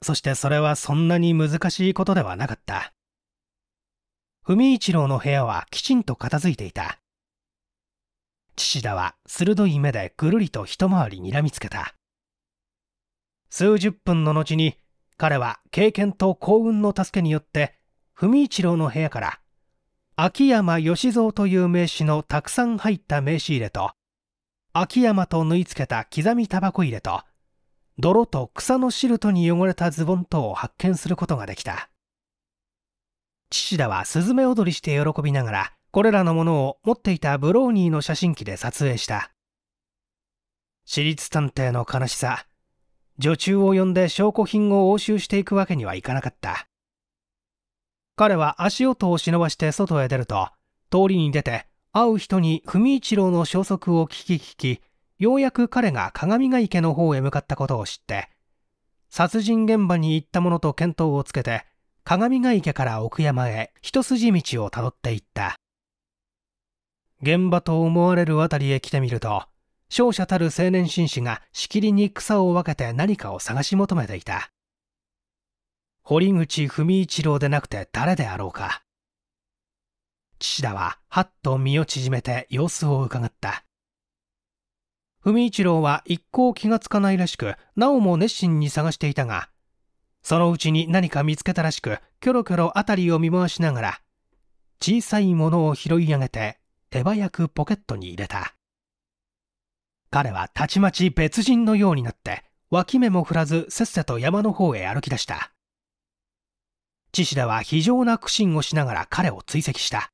そしてそれはそんなに難しいことではなかった。文一郎の部屋はきちんと片付いていた。岸田は鋭い目でぐるりと一回りにらみつけた数十分の後に彼は経験と幸運の助けによって文一郎の部屋から秋山義蔵という名刺のたくさん入った名刺入れと秋山と縫い付けた刻みタバコ入れと泥と草の汁とに汚れたズボン等を発見することができた父田はスズメ踊りして喜びながらこれらのものを持っていたブローニーの写真機で撮影した私立探偵の悲しさ女中を呼んで証拠品を押収していくわけにはいかなかった彼は足音を忍ばして外へ出ると通りに出て会う人に文一郎の消息を聞き聞きようやく彼が鏡ヶ池の方へ向かったことを知って殺人現場に行ったものと見当をつけて鏡ヶ池から奥山へ一筋道をたどっていった現場と思われる辺りへ来てみると、勝者たる青年紳士がしきりに草を分けて何かを探し求めていた。堀口文一郎でなくて誰であろうか。岸田ははっと身を縮めて様子を伺った。文一郎は一向気がつかないらしく、なおも熱心に探していたが、そのうちに何か見つけたらしく、キョロキョロ辺りを見回しながら、小さいものを拾い上げて手早くポケットに入れた彼はたちまち別人のようになって脇目も振らずせっせと山の方へ歩き出した父田は非常な苦心をしながら彼を追跡した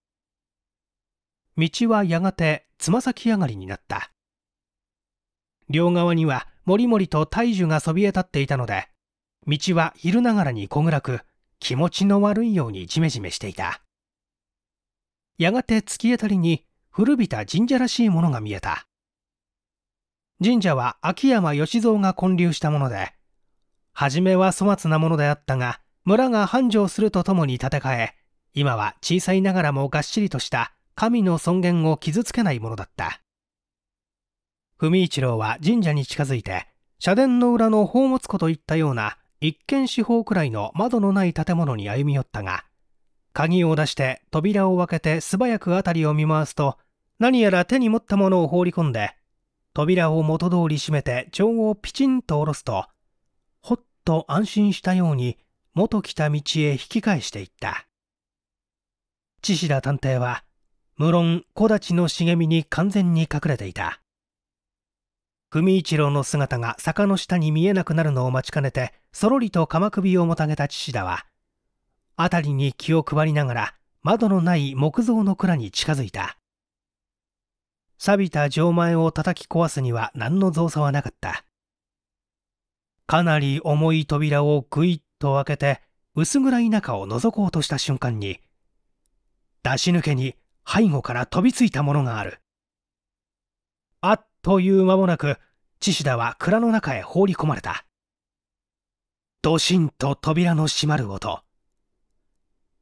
道はやがてつま先上がりになった両側にはもりもりと大樹がそびえ立っていたので道は昼ながらに小暗く気持ちの悪いようにジメジメしていたやがて突き当たりに古びた神社らしいものが見えた。神社は秋山義蔵が建立したもので、初めは粗末なものであったが、村が繁盛するとともに建て替え、今は小さいながらもがっしりとした神の尊厳を傷つけないものだった。文一郎は神社に近づいて、社殿の裏の宝物庫といったような一見四方くらいの窓のない建物に歩み寄ったが、鍵を出して扉を開けて素早く辺りを見回すと何やら手に持ったものを放り込んで、扉を元通り閉めて帳をピチンと下ろすと、ほっと安心したように元来た道へ引き返していった。千志田探偵は、無論木立の茂みに完全に隠れていた。文一郎の姿が坂の下に見えなくなるのを待ちかねて、そろりと鎌首をもたげた父田は、辺りに気を配りながら、窓のない木造の蔵に近づいた。錆びた錠前を叩き壊すには何の造作はなかった。かなり重い扉をぐいっと開けて、薄暗い中を覗こうとした瞬間に、出し抜けに背後から飛びついたものがある。あっという間もなく、千志田は蔵の中へ放り込まれた。ドシンと扉の閉まる音。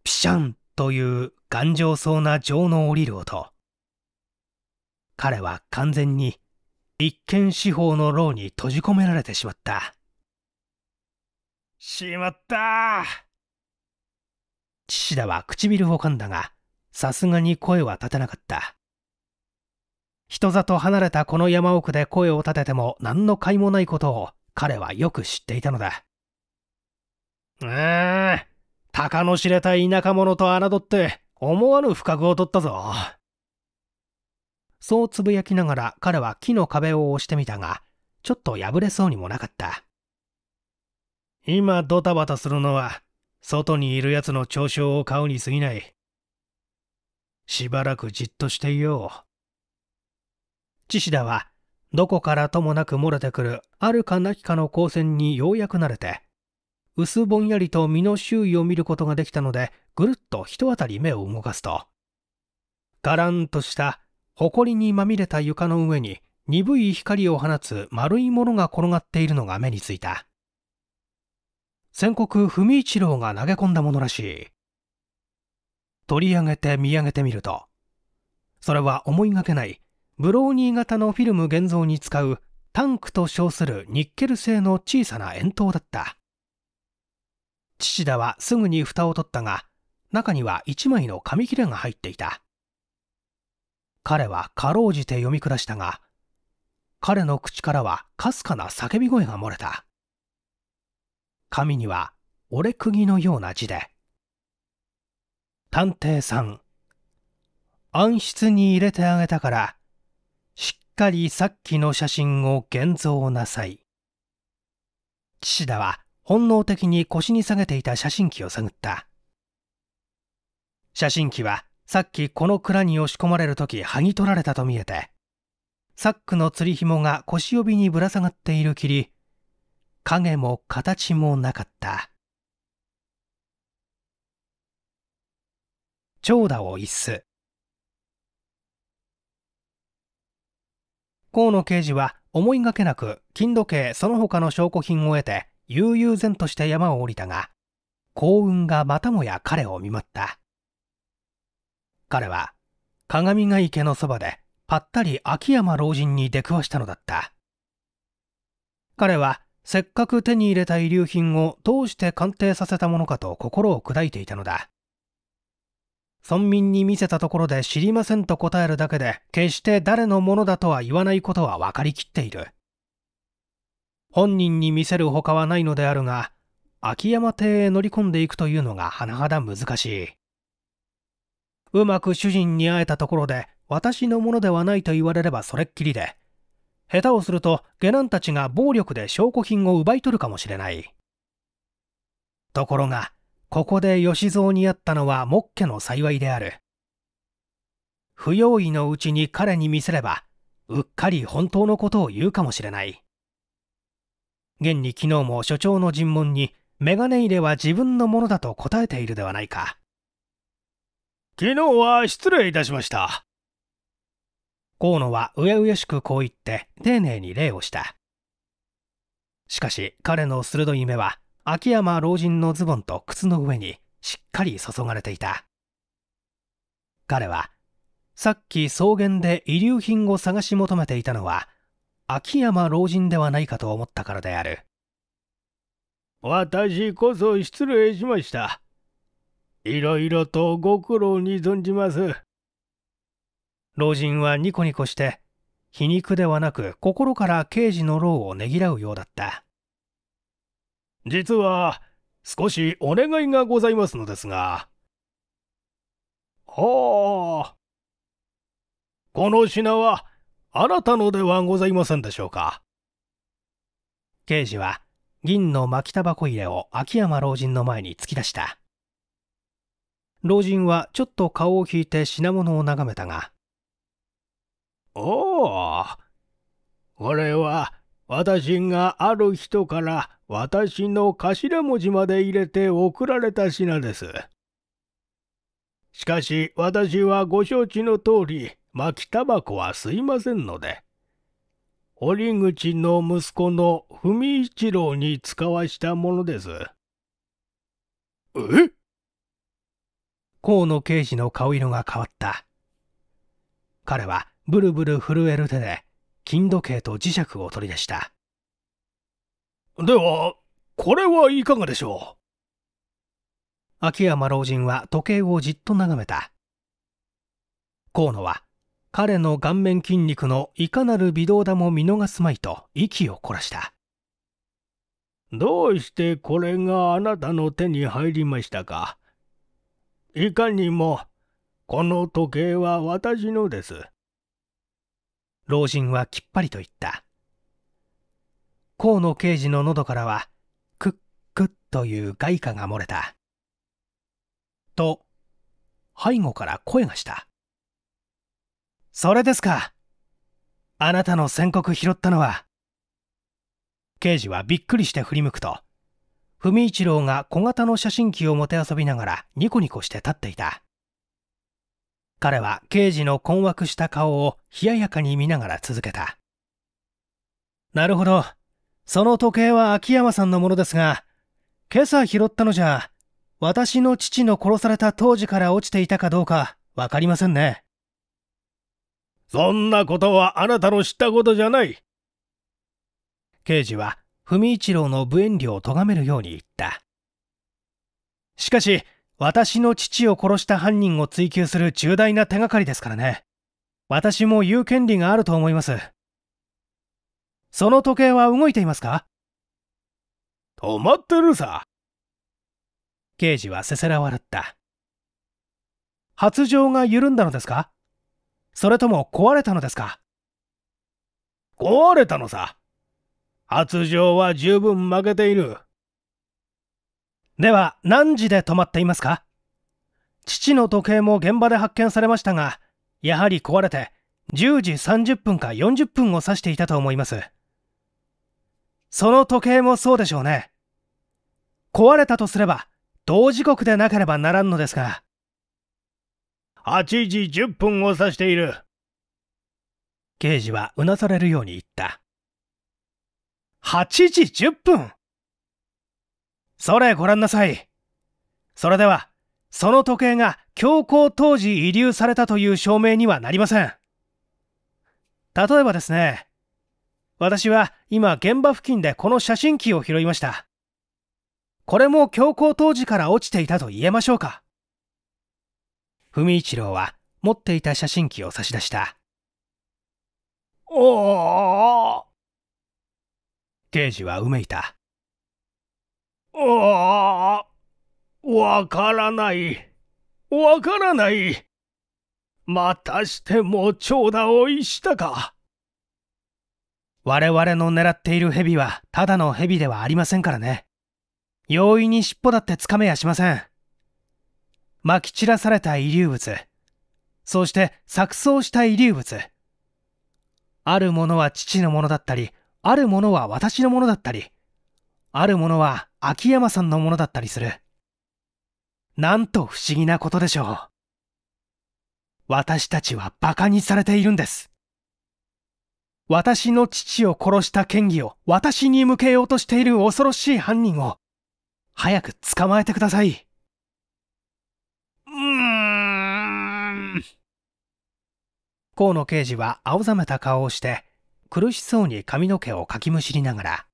ピシャンという頑丈そうな錠の降りる音。彼は完全に一見四方の牢に閉じ込められてしまった。しまった父田は唇を噛んだが、さすがに声は立てなかった。人里離れたこの山奥で声を立てても何の甲斐もないことを彼はよく知っていたのだ。うーん、鷹の知れた田舎者と侮って思わぬ不覚を取ったぞ。そうつぶやきながら彼は木の壁を押してみたが、ちょっと破れそうにもなかった。今ドタバタするのは、外にいる奴の嘲笑を買うに過ぎない。しばらくじっとしていよう。岸田は、どこからともなく漏れてくるあるかなきかの光線にようやく慣れて、薄ぼんやりと身の周囲を見ることができたので、ぐるっと一当たり目を動かすと、がらんとした埃にまみれた床の上に鈍い光を放つ丸いものが転がっているのが目についた戦国文一郎が投げ込んだものらしい取り上げて見上げてみるとそれは思いがけないブローニー型のフィルム現像に使うタンクと称するニッケル製の小さな円筒だった父田はすぐに蓋を取ったが中には1枚の紙切れが入っていた彼はかろうじて読み下したが彼の口からはかすかな叫び声が漏れた紙には折れ釘のような字で「探偵さん暗室に入れてあげたからしっかりさっきの写真を現像なさい」岸田は本能的に腰に下げていた写真機を探った写真機はさっきこの蔵に押し込まれる時剥ぎ取られたと見えてサックの釣り紐が腰帯にぶら下がっているきり影も形もなかった長蛇を一室河野刑事は思いがけなく金時計その他の証拠品を得て悠々然として山を降りたが幸運がまたもや彼を見舞った彼は鏡ヶ池のそばでぱったり秋山老人に出くわしたのだった彼はせっかく手に入れた遺留品をどうして鑑定させたものかと心を砕いていたのだ村民に見せたところで知りませんと答えるだけで決して誰のものだとは言わないことは分かりきっている本人に見せる他はないのであるが秋山邸へ乗り込んでいくというのが甚だ難しいうまく主人に会えたところで私のものではないと言われればそれっきりで下手をすると下男たちが暴力で証拠品を奪い取るかもしれないところがここで吉蔵に会ったのはもっけの幸いである不用意のうちに彼に見せればうっかり本当のことを言うかもしれない現に昨日も所長の尋問にメガネ入れは自分のものだと答えているではないか昨日は失礼いたしました。河野はうやうやしくこう言って丁寧に礼をした。しかし彼の鋭い目は秋山老人のズボンと靴の上にしっかり注がれていた。彼はさっき草原で遺留品を探し求めていたのは秋山老人ではないかと思ったからである私こそ失礼しましたいろいろとご苦労に存じます。老人はニコニコして、皮肉ではなく心から刑事の労をねぎらうようだった。実は、少しお願いがございますのですが。ほう。この品は、あなたのではございませんでしょうか。刑事は、銀の巻きタバコ入れを秋山老人の前に突き出した。老人はちょっと顔を引いて品物を眺めたが「おおこれは私がある人から私の頭文字まで入れて送られた品です」しかし私はご承知の通り巻きタバコは吸いませんので折口の息子の文一郎に使わしたものですえ河野刑事の顔色が変わった彼はブルブル震える手で金時計と磁石を取り出したではこれはいかがでしょう秋山老人は時計をじっと眺めた河野は彼の顔面筋肉のいかなる微動だも見逃すまいと息を凝らしたどうしてこれがあなたの手に入りましたかいかにも、この時計は私のです。老人はきっぱりと言った。河野刑事の喉からは、クックッという外貨が漏れた。と、背後から声がした。それですか。あなたの宣告拾ったのは。刑事はびっくりして振り向くと、文一郎が小型の写真機をもてあそびながらニコニコして立っていた。彼は刑事の困惑した顔を冷ややかに見ながら続けた。なるほど。その時計は秋山さんのものですが、今朝拾ったのじゃ、私の父の殺された当時から落ちていたかどうかわかりませんね。そんなことはあなたの知ったことじゃない。刑事は文一郎の無遠慮を咎めるように言った。しかし、私の父を殺した犯人を追及する重大な手がかりですからね。私も言う権利があると思います。その時計は動いていますか止まってるさ。刑事はせせら笑った。発情が緩んだのですかそれとも壊れたのですか壊れたのさ。発情は十分負けている。では、何時で止まっていますか父の時計も現場で発見されましたが、やはり壊れて、10時30分か40分を指していたと思います。その時計もそうでしょうね。壊れたとすれば、同時刻でなければならんのですが。8時10分を指している。刑事はうなされるように言った。8時10分それご覧なさい。それでは、その時計が強行当時遺留されたという証明にはなりません。例えばですね、私は今現場付近でこの写真機を拾いました。これも強行当時から落ちていたと言えましょうか。文一郎は持っていた写真機を差し出した。おお刑事はうめいた。ああ、わからない。わからない。またしても長打を逸したか。我々の狙っている蛇はただの蛇ではありませんからね。容易に尻尾だってつかめやしません。撒き散らされた遺留物。そして錯綜した遺留物。あるものは父のものだったり、あるものは私のものだったり、あるものは秋山さんのものだったりする。なんと不思議なことでしょう。私たちは馬鹿にされているんです。私の父を殺した嫌疑を私に向けようとしている恐ろしい犯人を、早く捕まえてください。うーん。河野刑事は青ざめた顔をして、苦しそうに髪の毛をかきむしりながら、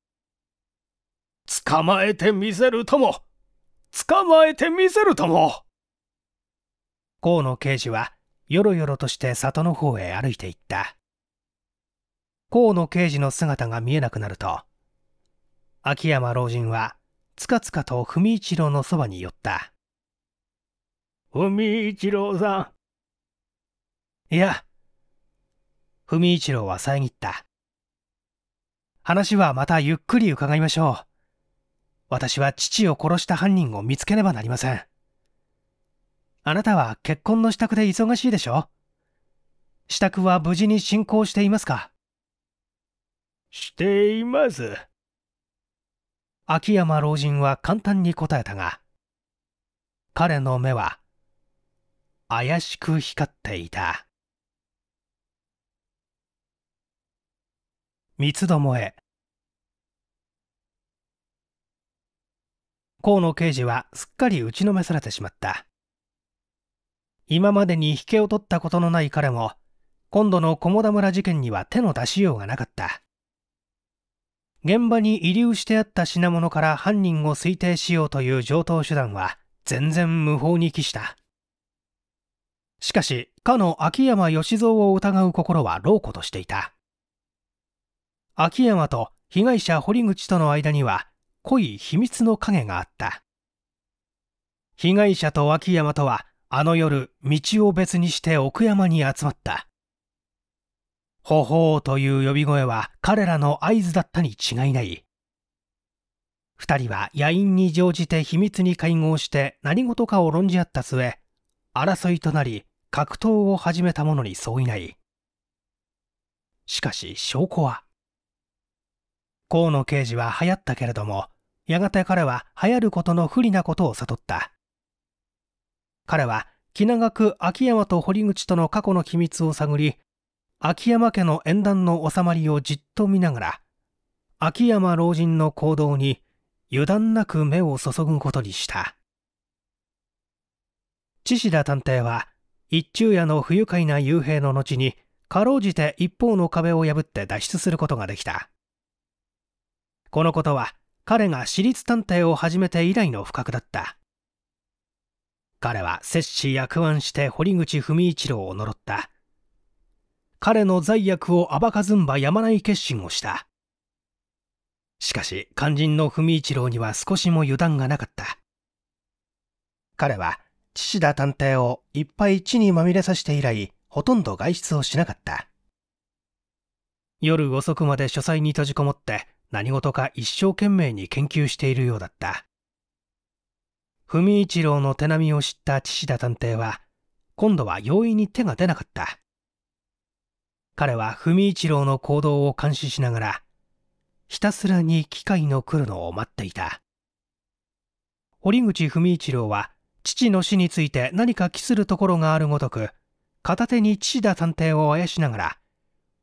捕まえてみせるとも捕まえてみせるとも河野刑事は、よろよろとして里の方へ歩いていった。河野刑事の姿が見えなくなると、秋山老人は、つかつかと文一郎のそばに寄った。文一郎さん。いや、文一郎は遮った。話はまたゆっくり伺いましょう。私は父を殺した犯人を見つけねばなりません。あなたは結婚の支度で忙しいでしょ支度は無事に進行していますかしています。秋山老人は簡単に答えたが、彼の目は怪しく光っていた。三つども河野刑事はすっかり打ちのめされてしまった今までに引けを取ったことのない彼も今度の菰田村事件には手の出しようがなかった現場に遺留してあった品物から犯人を推定しようという常等手段は全然無法に帰したしかしかの秋山義蔵を疑う心は老子としていた秋山と被害者堀口との間には濃い秘密の影があった被害者と秋山とはあの夜道を別にして奥山に集まった「ほほう」という呼び声は彼らの合図だったに違いない2人は野因に乗じて秘密に会合して何事かを論じ合った末争いとなり格闘を始めたものに相違ないしかし証拠は河野刑事は流行ったけれども、やがて彼は流行ることの不利なことを悟った。彼は気長く秋山と堀口との過去の秘密を探り、秋山家の縁談の収まりをじっと見ながら、秋山老人の行動に油断なく目を注ぐことにした。岸田探偵は、一昼夜の不愉快な幽閉の後に、かろうじて一方の壁を破って脱出することができた。このことは彼が私立探偵を始めて以来の不覚だった彼は摂氏役案して堀口文一郎を呪った彼の罪悪を暴かずんばやまない決心をしたしかし肝心の文一郎には少しも油断がなかった彼は父田探偵をいっぱい地にまみれさせて以来ほとんど外出をしなかった夜遅くまで書斎に閉じこもって何事か一生懸命に研究しているようだった文一郎の手並みを知った岸田探偵は今度は容易に手が出なかった彼は文一郎の行動を監視しながらひたすらに機械の来るのを待っていた堀口文一郎は父の死について何か気するところがあるごとく片手に父田探偵をあやしながら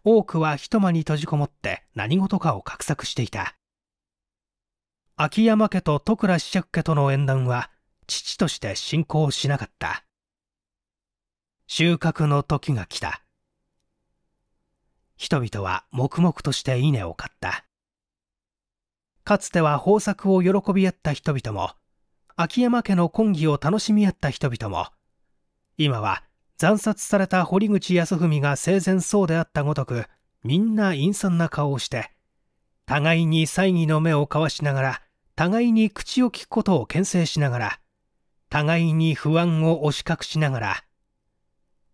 多くは一間に閉じこもって何事かを画策していた秋山家と徳良子爵家との縁談は父として進行しなかった収穫の時が来た人々は黙々として稲を買ったかつては豊作を喜び合った人々も秋山家の婚儀を楽しみ合った人々も今は惨殺された堀口康文が生前そうであったごとくみんな陰惨な顔をして互いに猜疑の目を交わしながら互いに口を聞くことを牽制しながら互いに不安を押し隠しながら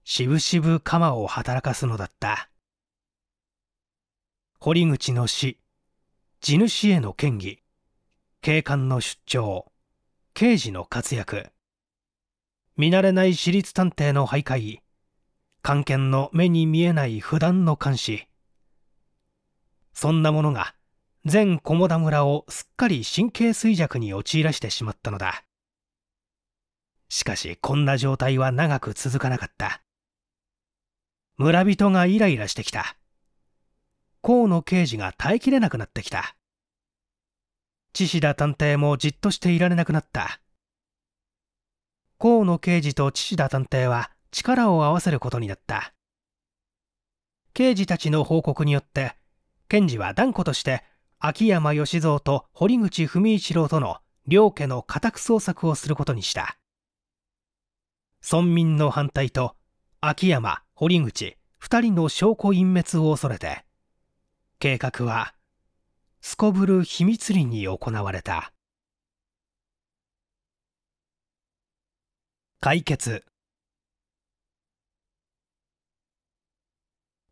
しぶしぶ鎌を働かすのだった堀口の死地主への嫌疑警官の出張刑事の活躍見慣れない私立探偵の徘徊関係の目に見えない不断の監視そんなものが全菰田村をすっかり神経衰弱に陥らしてしまったのだしかしこんな状態は長く続かなかった村人がイライラしてきた河野刑事が耐えきれなくなってきた千々田探偵もじっとしていられなくなった河野刑事と父田探偵は力を合わせることになった刑事たちの報告によって検事は断固として秋山義蔵と堀口文一郎との両家の家宅捜索をすることにした村民の反対と秋山堀口2人の証拠隠滅を恐れて計画はすこぶる秘密裏に行われた解決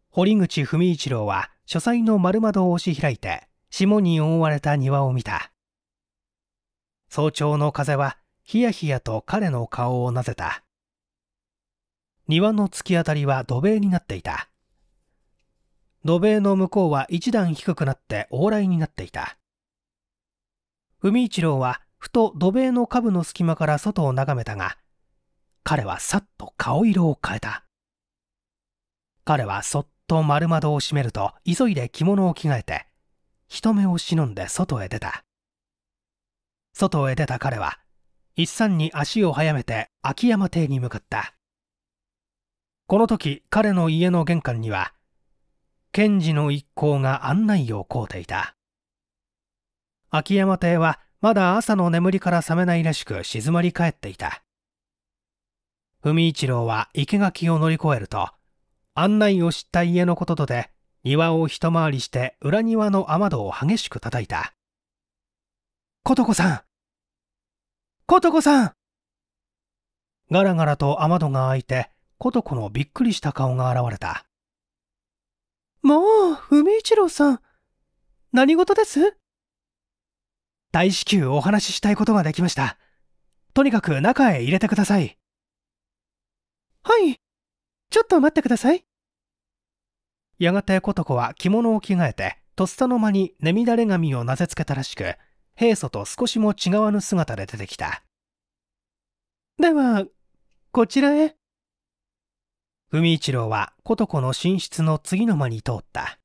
堀口文一郎は書斎の丸窓を押し開いて霜に覆われた庭を見た早朝の風はひやひやと彼の顔をなぜた庭の突き当たりは土塀になっていた土塀の向こうは一段低くなって往来になっていた文一郎はふと土塀の下部の隙間から外を眺めたが彼はさっと顔色を変えた。彼はそっと丸窓を閉めると急いで着物を着替えて人目を忍んで外へ出た外へ出た彼は一山に足を速めて秋山邸に向かったこの時彼の家の玄関には検事の一行が案内を請うていた秋山邸はまだ朝の眠りから覚めないらしく静まり返っていた文一郎は生垣を乗り越えると、案内を知った家のこととで、庭を一回りして裏庭の雨戸を激しく叩いた。琴子さん琴子さんガラガラと雨戸が開いて、琴子のびっくりした顔が現れた。もう、文一郎さん、何事です大至急お話ししたいことができました。とにかく中へ入れてください。はいちょっと待ってくださいやがて琴子は着物を着替えてとっさの間にねみだれ髪をなぜつけたらしく平素と少しも違わぬ姿で出てきたではこちらへ文一郎は琴子の寝室の次の間に通った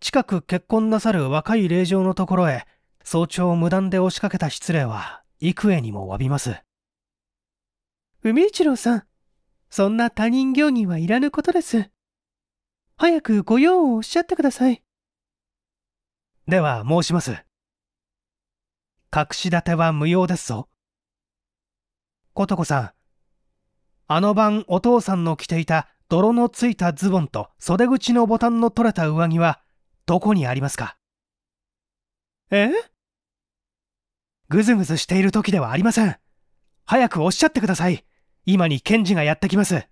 近く結婚なさる若い霊場のところへ早朝無断で押しかけた失礼は幾重にも詫びます海一郎さん、そんな他人行儀はいらぬことです。早く御用をおっしゃってください。では申します。隠し立ては無用ですぞ。琴子さん、あの晩お父さんの着ていた泥のついたズボンと袖口のボタンの取れた上着はどこにありますかえぐずぐずしている時ではありません。早くおっしゃってください。今に検事がやってきます。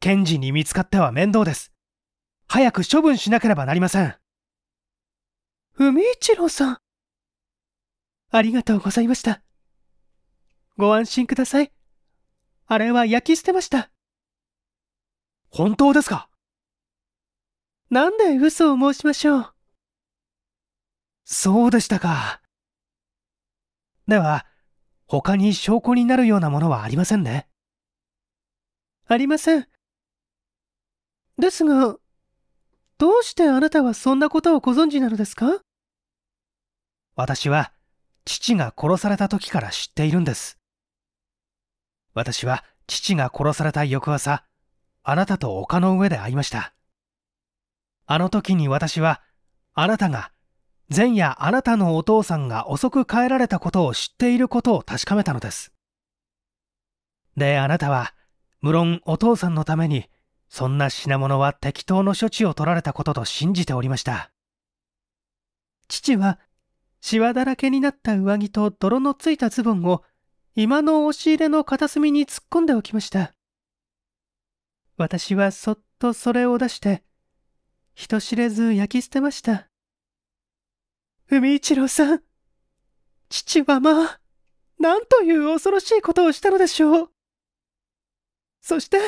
検事に見つかっては面倒です。早く処分しなければなりません。海一郎さん。ありがとうございました。ご安心ください。あれは焼き捨てました。本当ですかなんで嘘を申しましょう。そうでしたか。では、他に証拠になるようなものはありませんね。ありません。ですが、どうしてあなたはそんなことをご存知なのですか私は、父が殺された時から知っているんです。私は、父が殺された翌朝、あなたと丘の上で会いました。あの時に私は、あなたが前夜あなたのお父さんが遅く帰られたことを知っていることを確かめたのです。で、あなたは、無論お父さんのために、そんな品物は適当の処置を取られたことと信じておりました。父は、シワだらけになった上着と泥のついたズボンを、今の押し入れの片隅に突っ込んでおきました。私はそっとそれを出して、人知れず焼き捨てました。海一郎さん。父はまあ、なんという恐ろしいことをしたのでしょう。そして、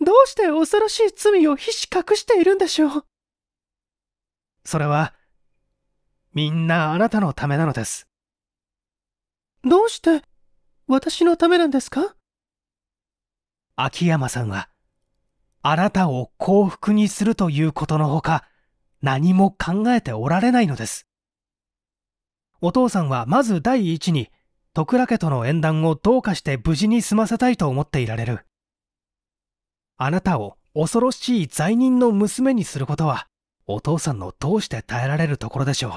どうして恐ろしい罪を必死隠しているんでしょう。それは、みんなあなたのためなのです。どうして私のためなんですか秋山さんは、あなたを幸福にするということのほか、何も考えておられないのです。お父さんはまず第一に徳良家との縁談をどうかして無事に済ませたいと思っていられるあなたを恐ろしい罪人の娘にすることはお父さんのどうして耐えられるところでしょう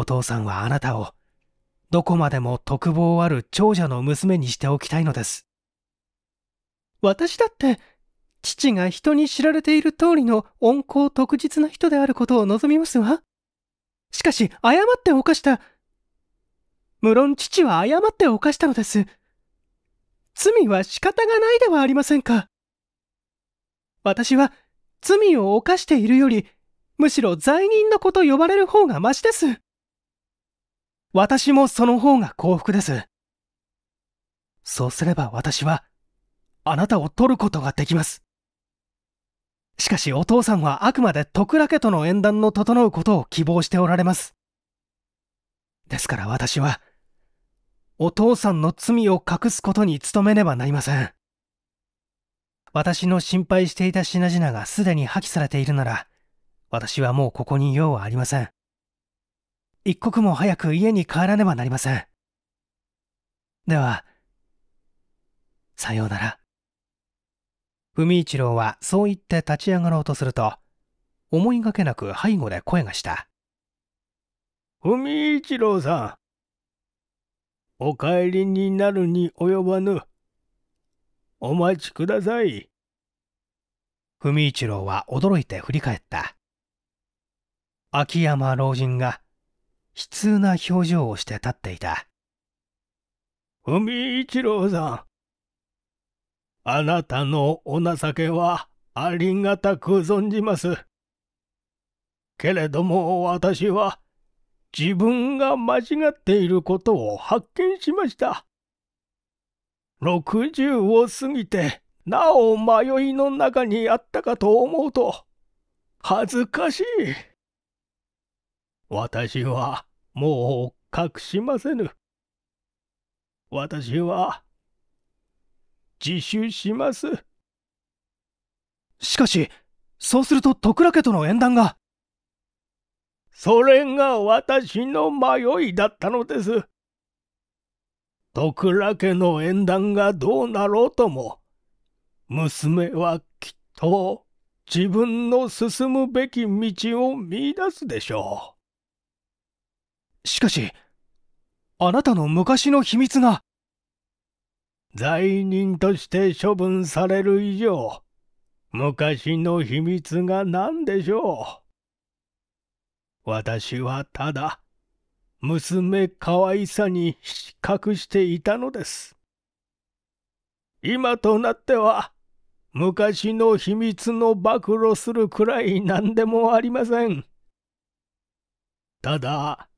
お父さんはあなたをどこまでも特望ある長者の娘にしておきたいのです私だって父が人に知られている通りの温厚特実な人であることを望みますわしかし、誤って犯した。無論父は誤って犯したのです。罪は仕方がないではありませんか。私は、罪を犯しているより、むしろ罪人の子と呼ばれる方がましです。私もその方が幸福です。そうすれば私は、あなたを取ることができます。しかしお父さんはあくまで徳良家との縁談の整うことを希望しておられます。ですから私は、お父さんの罪を隠すことに努めねばなりません。私の心配していた品々がすでに破棄されているなら、私はもうここに用はありません。一刻も早く家に帰らねばなりません。では、さようなら。文一郎はそう言って立ち上がろうとすると、思いがけなく背後で声がした。文一郎さん、お帰りになるに及ばぬ。お待ちください。文一郎は驚いて振り返った。秋山老人が悲痛な表情をして立っていた。文一郎さん、あなたのお情けはありがたく存じます。けれども私は自分が間違っていることを発見しました。60を過ぎてなお迷いの中にあったかと思うと恥ずかしい。私はもう隠しませぬ。私は自首しますしかしそうすると徳良家との縁談がそれが私の迷いだったのです徳良家の縁談がどうなろうとも娘はきっと自分の進むべき道を見いだすでしょうしかしあなたの昔の秘密が罪人として処分される以上、昔の秘密が何でしょう。私はただ、娘可愛さに失格していたのです。今となっては、昔の秘密の暴露するくらい何でもありません。ただ、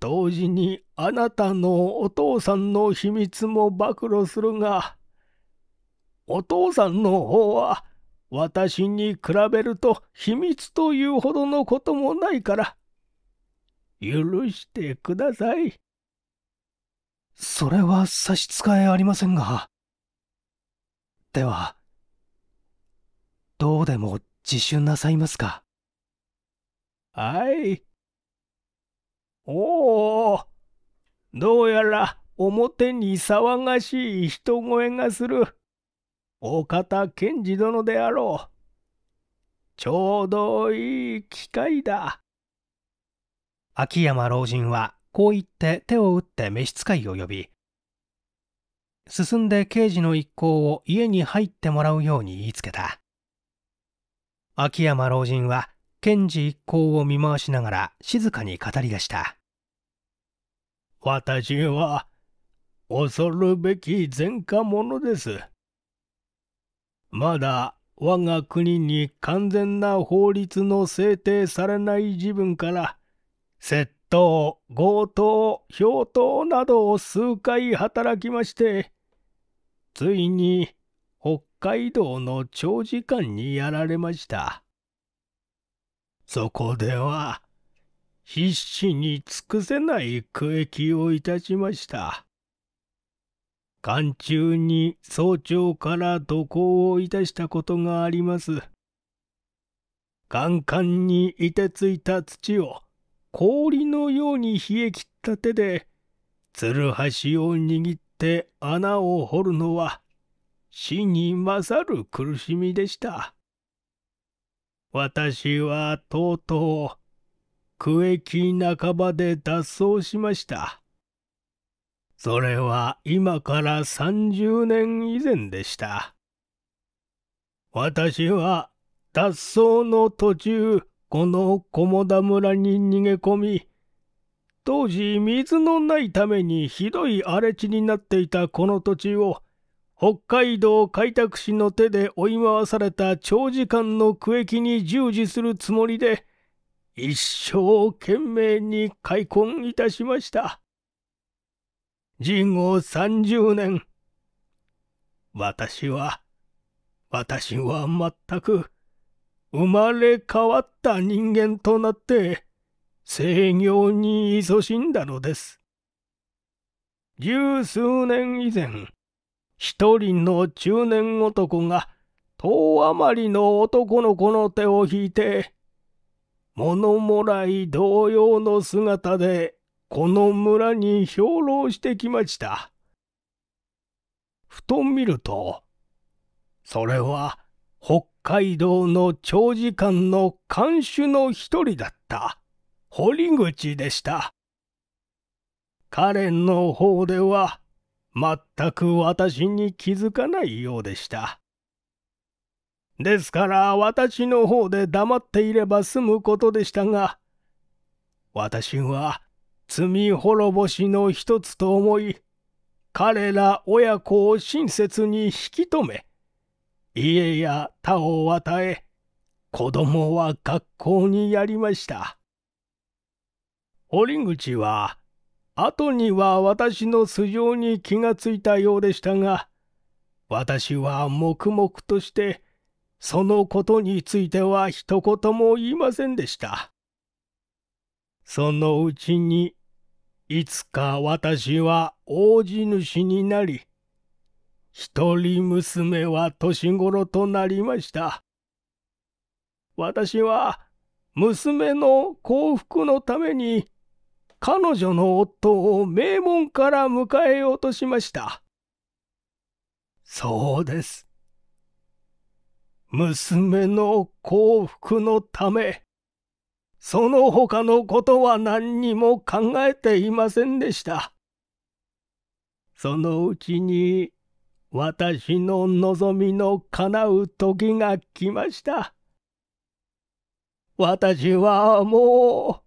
同時にあなたのお父さんの秘密も暴露するが、お父さんの方は私に比べると秘密というほどのこともないから、許してください。それは差し支えありませんが。では、どうでも自首なさいますか。はい。おおどうやら表に騒がしい人声がする。お方賢治殿であろう。ちょうどいい機会だ。秋山老人はこう言って手を打って召使いを呼び、進んで刑事の一行を家に入ってもらうように言いつけた。秋山老人は検事一行を見回しながら静かに語り出した。私は恐るべき前科者です。まだ我が国に完全な法律の制定されない自分から窃盗強盗氷盗などを数回働きましてついに北海道の長時間にやられましたそこでは必死に尽くせない苦役をいたしました。眼中に早朝から渡航をいたしたことがあります。眼間にいてついた土を氷のように冷え切った手で、つるはしを握って穴を掘るのは、死に勝る苦しみでした。私はとうとう、区域半ばで脱走しました。それは今から30年以前でした。私は脱走の途中、この菰田村に逃げ込み、当時水のないためにひどい荒れ地になっていたこの土地を、北海道開拓使の手で追い回された長時間の区域に従事するつもりで、一生懸命に開墾いたしました。事後30年。私は、私は全く生まれ変わった人間となって生業に勤しんだのです。十数年以前、一人の中年男が、遠余りの男の子の手を引いて、物もらい同様の姿でこの村に兵糧してきました。ふと見るとそれは北海道の長時間の看守の一人だった堀口でした。彼の方では全く私に気づかないようでした。ですから私の方で黙っていれば済むことでしたが、私は罪滅ぼしの一つと思い、彼ら親子を親切に引き止め、家や他を与え、子供は学校にやりました。折口は、後には私の素性に気がついたようでしたが、私は黙々としてそのことについては一言も言いませんでした。そのうちに、いつか私は大地主になり、一人娘は年頃となりました。私は娘の幸福のために彼女の夫を名門から迎えようとしました。そうです。娘の幸福のため、その他のことは何にも考えていませんでした。そのうちに私の望みの叶う時が来ました。私はも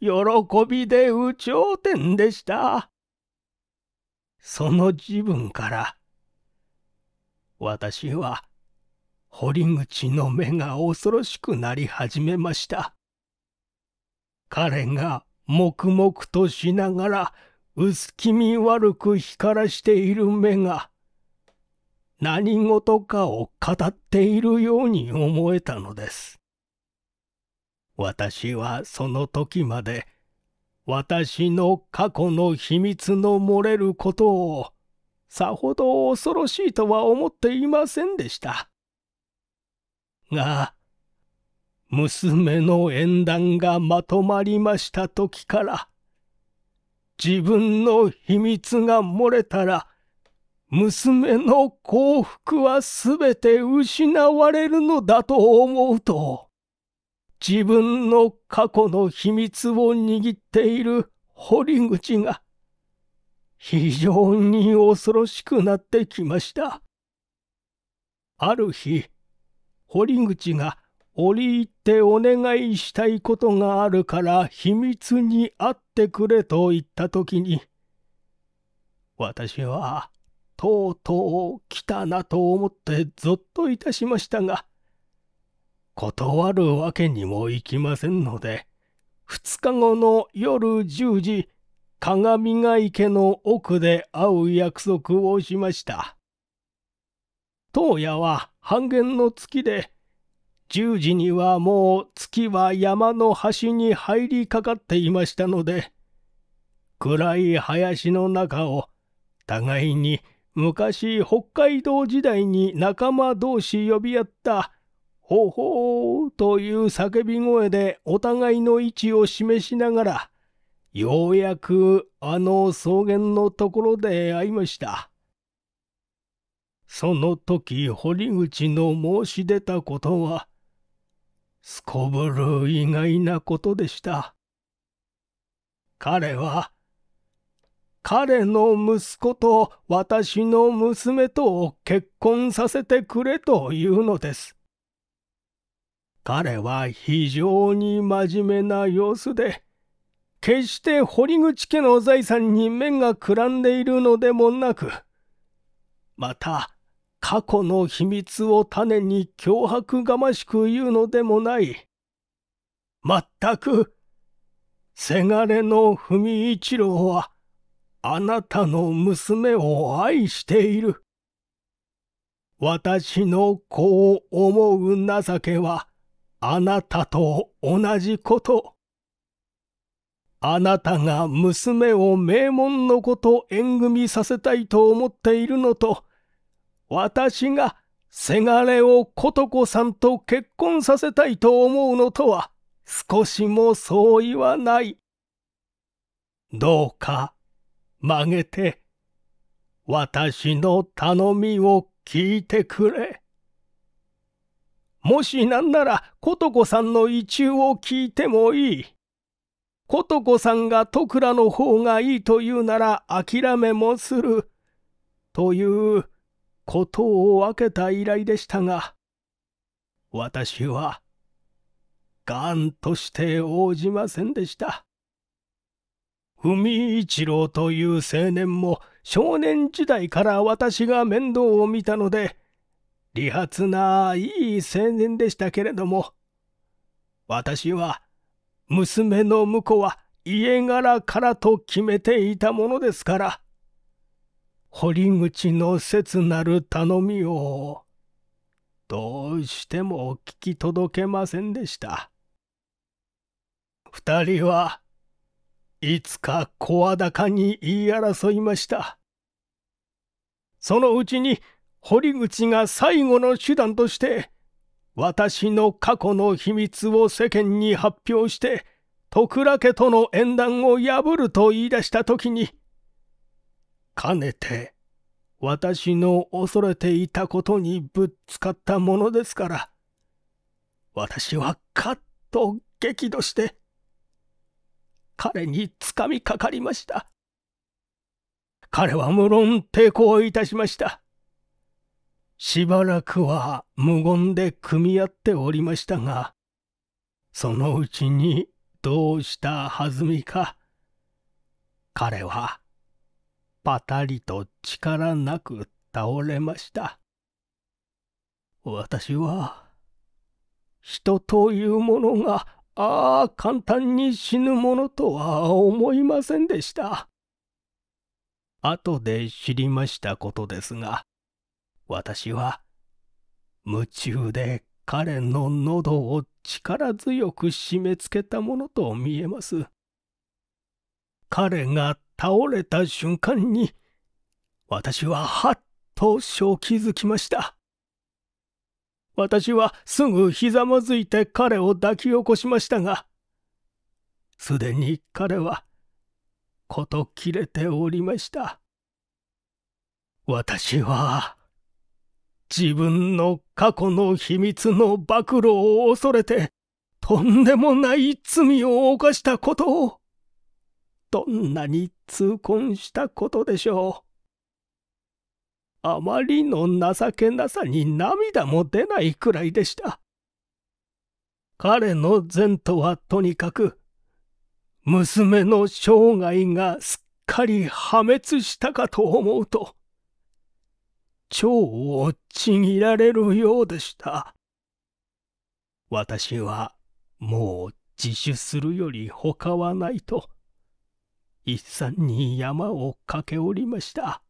う、喜びで有頂天でした。その自分から、私は、堀口の目が恐ろしくなり始めました。彼が黙々としながら薄気味悪く光らしている目が何事かを語っているように思えたのです。私はその時まで私の過去の秘密の漏れることをさほど恐ろしいとは思っていませんでした。が、娘の縁談がまとまりました時から、自分の秘密が漏れたら、娘の幸福はすべて失われるのだと思うと、自分の過去の秘密を握っている堀口が、非常に恐ろしくなってきました。ある日、堀口が折り入ってお願いしたいことがあるから秘密に会ってくれと言った時に私はとうとう来たなと思ってぞっといたしましたが断るわけにもいきませんので2日後の夜10時鏡ヶ池の奥で会う約束をしました。当夜は半減の月で、10時にはもう月は山の端に入りかかっていましたので、暗い林の中を互いに昔北海道時代に仲間同士呼び合ったほほーという叫び声でお互いの位置を示しながら、ようやくあの草原のところで会いました。その時堀口の申し出たことは、すこぶる意外なことでした。彼は、彼の息子と私の娘と結婚させてくれというのです。彼は非常に真面目な様子で、決して堀口家の財産に目がくらんでいるのでもなく、また、過去の秘密を種に脅迫がましく言うのでもない。まったく、せがれの文一郎は、あなたの娘を愛している。私の子を思う情けは、あなたと同じこと。あなたが娘を名門の子と縁組させたいと思っているのと、私がせがれを琴子さんと結婚させたいと思うのとは少しも相違はない。どうか曲げて私の頼みを聞いてくれ。もしなんなら琴子さんの意中を聞いてもいい。琴子さんが戸倉の方がいいというなら諦めもする。という事を分けた依頼でしたが、私は、がんとして応じませんでした。海一郎という青年も少年時代から私が面倒を見たので、理髪ないい青年でしたけれども、私は、娘の婿は家柄からと決めていたものですから、堀口の切なる頼みをどうしても聞き届けませんでした二人はいつか声高に言い争いましたそのうちに堀口が最後の手段として私の過去の秘密を世間に発表して徳良家との縁談を破ると言い出した時にかねて私の恐れていたことにぶつかったものですから私はカッと激怒して彼につかみかかりました彼は無論抵抗いたしましたしばらくは無言で組み合っておりましたがそのうちにどうしたはずみか彼はパタリと力なく倒れました。私は、人というものが、ああ、簡単に死ぬものとは思いませんでした。後で知りましたことですが、私は、夢中で彼の喉を力強く締め付けたものと見えます。彼が倒れた瞬間に私ははっと正気づきました私はすぐひざまずいて彼を抱き起こしましたがすでに彼は事切れておりました私は自分の過去の秘密の暴露を恐れてとんでもない罪を犯したことをどんなに痛恨したことでしょう。あまりの情けなさに涙も出ないくらいでした。彼の前途はとにかく、娘の生涯がすっかり破滅したかと思うと、蝶をちぎられるようでした。私はもう自首するより他はないと。一山に山を駆け下りました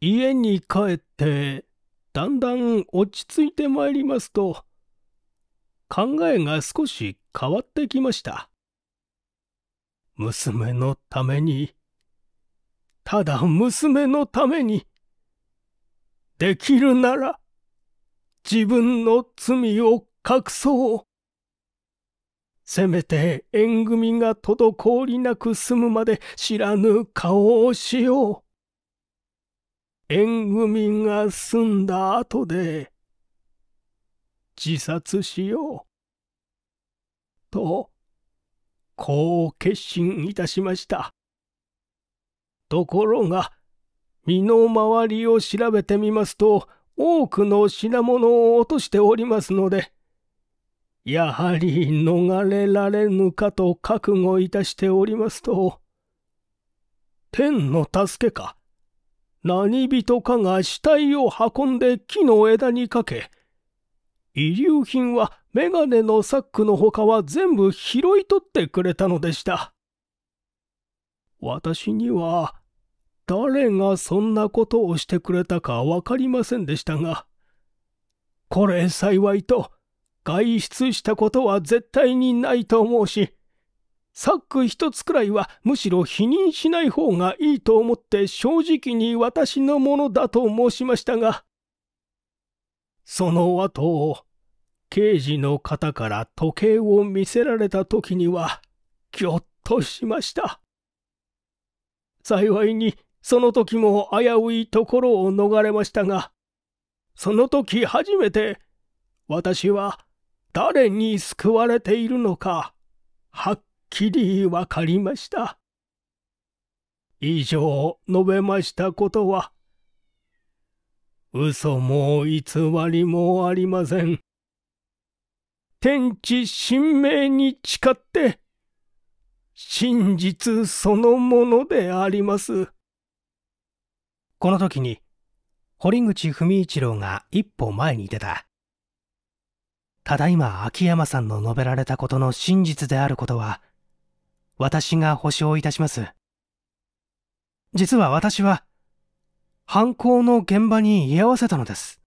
家に帰ってだんだん落ち着いてまいりますと考えが少し変わってきました娘のためにただ娘のためにできるなら自分の罪を隠そうせめて縁組が滞りなく済むまで知らぬ顔をしよう。縁組が済んだ後で、自殺しよう。と、こう決心いたしました。ところが、身の回りを調べてみますと、多くの品物を落としておりますので、やはり逃れられぬかと覚悟いたしておりますと、天の助けか、何人かが死体を運んで木の枝にかけ、遺留品はメガネのサックの他は全部拾い取ってくれたのでした。私には、誰がそんなことをしてくれたかわかりませんでしたが、これ幸いと、外出したことは絶対にないと思うし、サック一つくらいはむしろ否認しない方がいいと思って正直に私のものだと申しましたが、その後、刑事の方から時計を見せられた時には、ぎょっとしました。幸いに、その時も危ういところを逃れましたが、その時初めて、私は誰に救われているのか、はっきりわかりました。以上述べましたことは、嘘も偽りもありません。天地神明に誓って、真実そのものであります。この時に、堀口文一郎が一歩前に出た。ただいま秋山さんの述べられたことの真実であることは、私が保証いたします。実は私は、犯行の現場に居合わせたのです。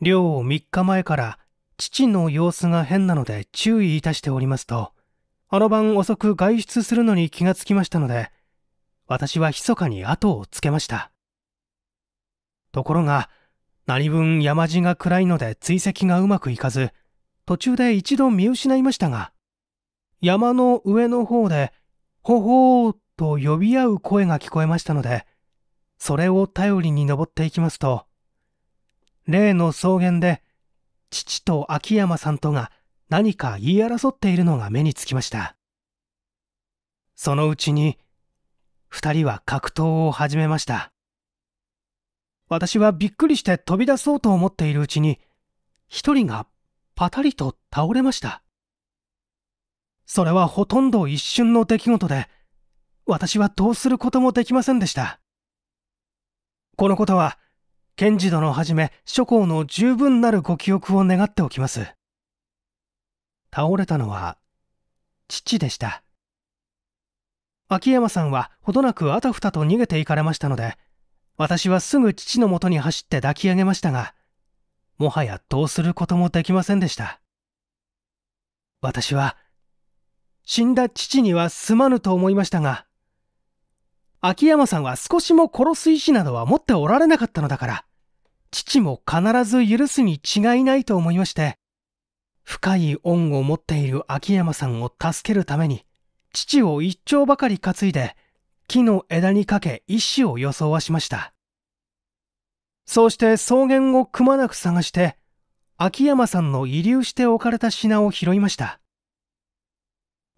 寮を3日前から父の様子が変なので注意いたしておりますと、あの晩遅く外出するのに気がつきましたので、私は密かに後をつけました。ところが、何分山地が暗いので追跡がうまくいかず、途中で一度見失いましたが、山の上の方で、ほほーと呼び合う声が聞こえましたので、それを頼りに登っていきますと、例の草原で、父と秋山さんとが何か言い争っているのが目につきました。そのうちに、二人は格闘を始めました。私はびっくりして飛び出そうと思っているうちに、一人がパタリと倒れました。それはほとんど一瞬の出来事で、私はどうすることもできませんでした。このことは、検事殿はじめ諸侯の十分なるご記憶を願っておきます。倒れたのは、父でした。秋山さんはほどなくあたふたと逃げていかれましたので、私はすぐ父のもとに走って抱き上げましたが、もはやどうすることもできませんでした。私は、死んだ父にはすまぬと思いましたが、秋山さんは少しも殺す意志などは持っておられなかったのだから、父も必ず許すに違いないと思いまして、深い恩を持っている秋山さんを助けるために、父を一丁ばかり担いで、木の枝にかけ石を装わしました。そうして草原をくまなく探して、秋山さんの遺留して置かれた品を拾いました。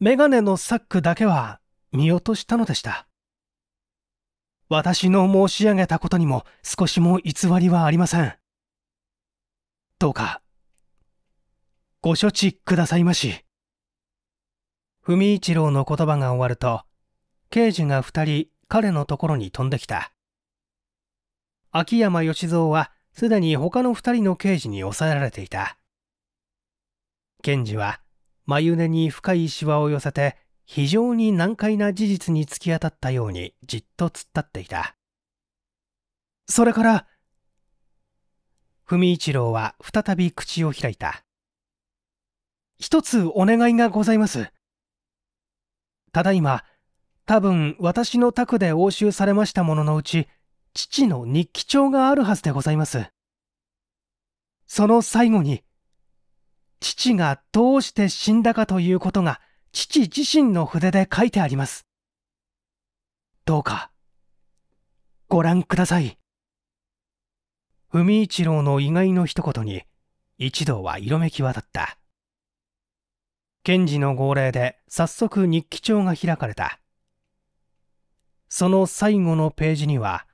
メガネのサックだけは見落としたのでした。私の申し上げたことにも少しも偽りはありません。どうか、ご処置くださいまし。文一郎の言葉が終わると、刑事が2人彼のところに飛んできた秋山義蔵はすでに他の2人の刑事に抑えられていた検事は眉根に深いシワを寄せて非常に難解な事実に突き当たったようにじっと突っ立っていたそれから文一郎は再び口を開いた一つお願いがございますただいま多分私の宅で押収されましたもののうち父の日記帳があるはずでございますその最後に父がどうして死んだかということが父自身の筆で書いてありますどうかご覧ください文一郎の意外の一言に一同は色めき渡った検事の号令で早速日記帳が開かれたその最後のページには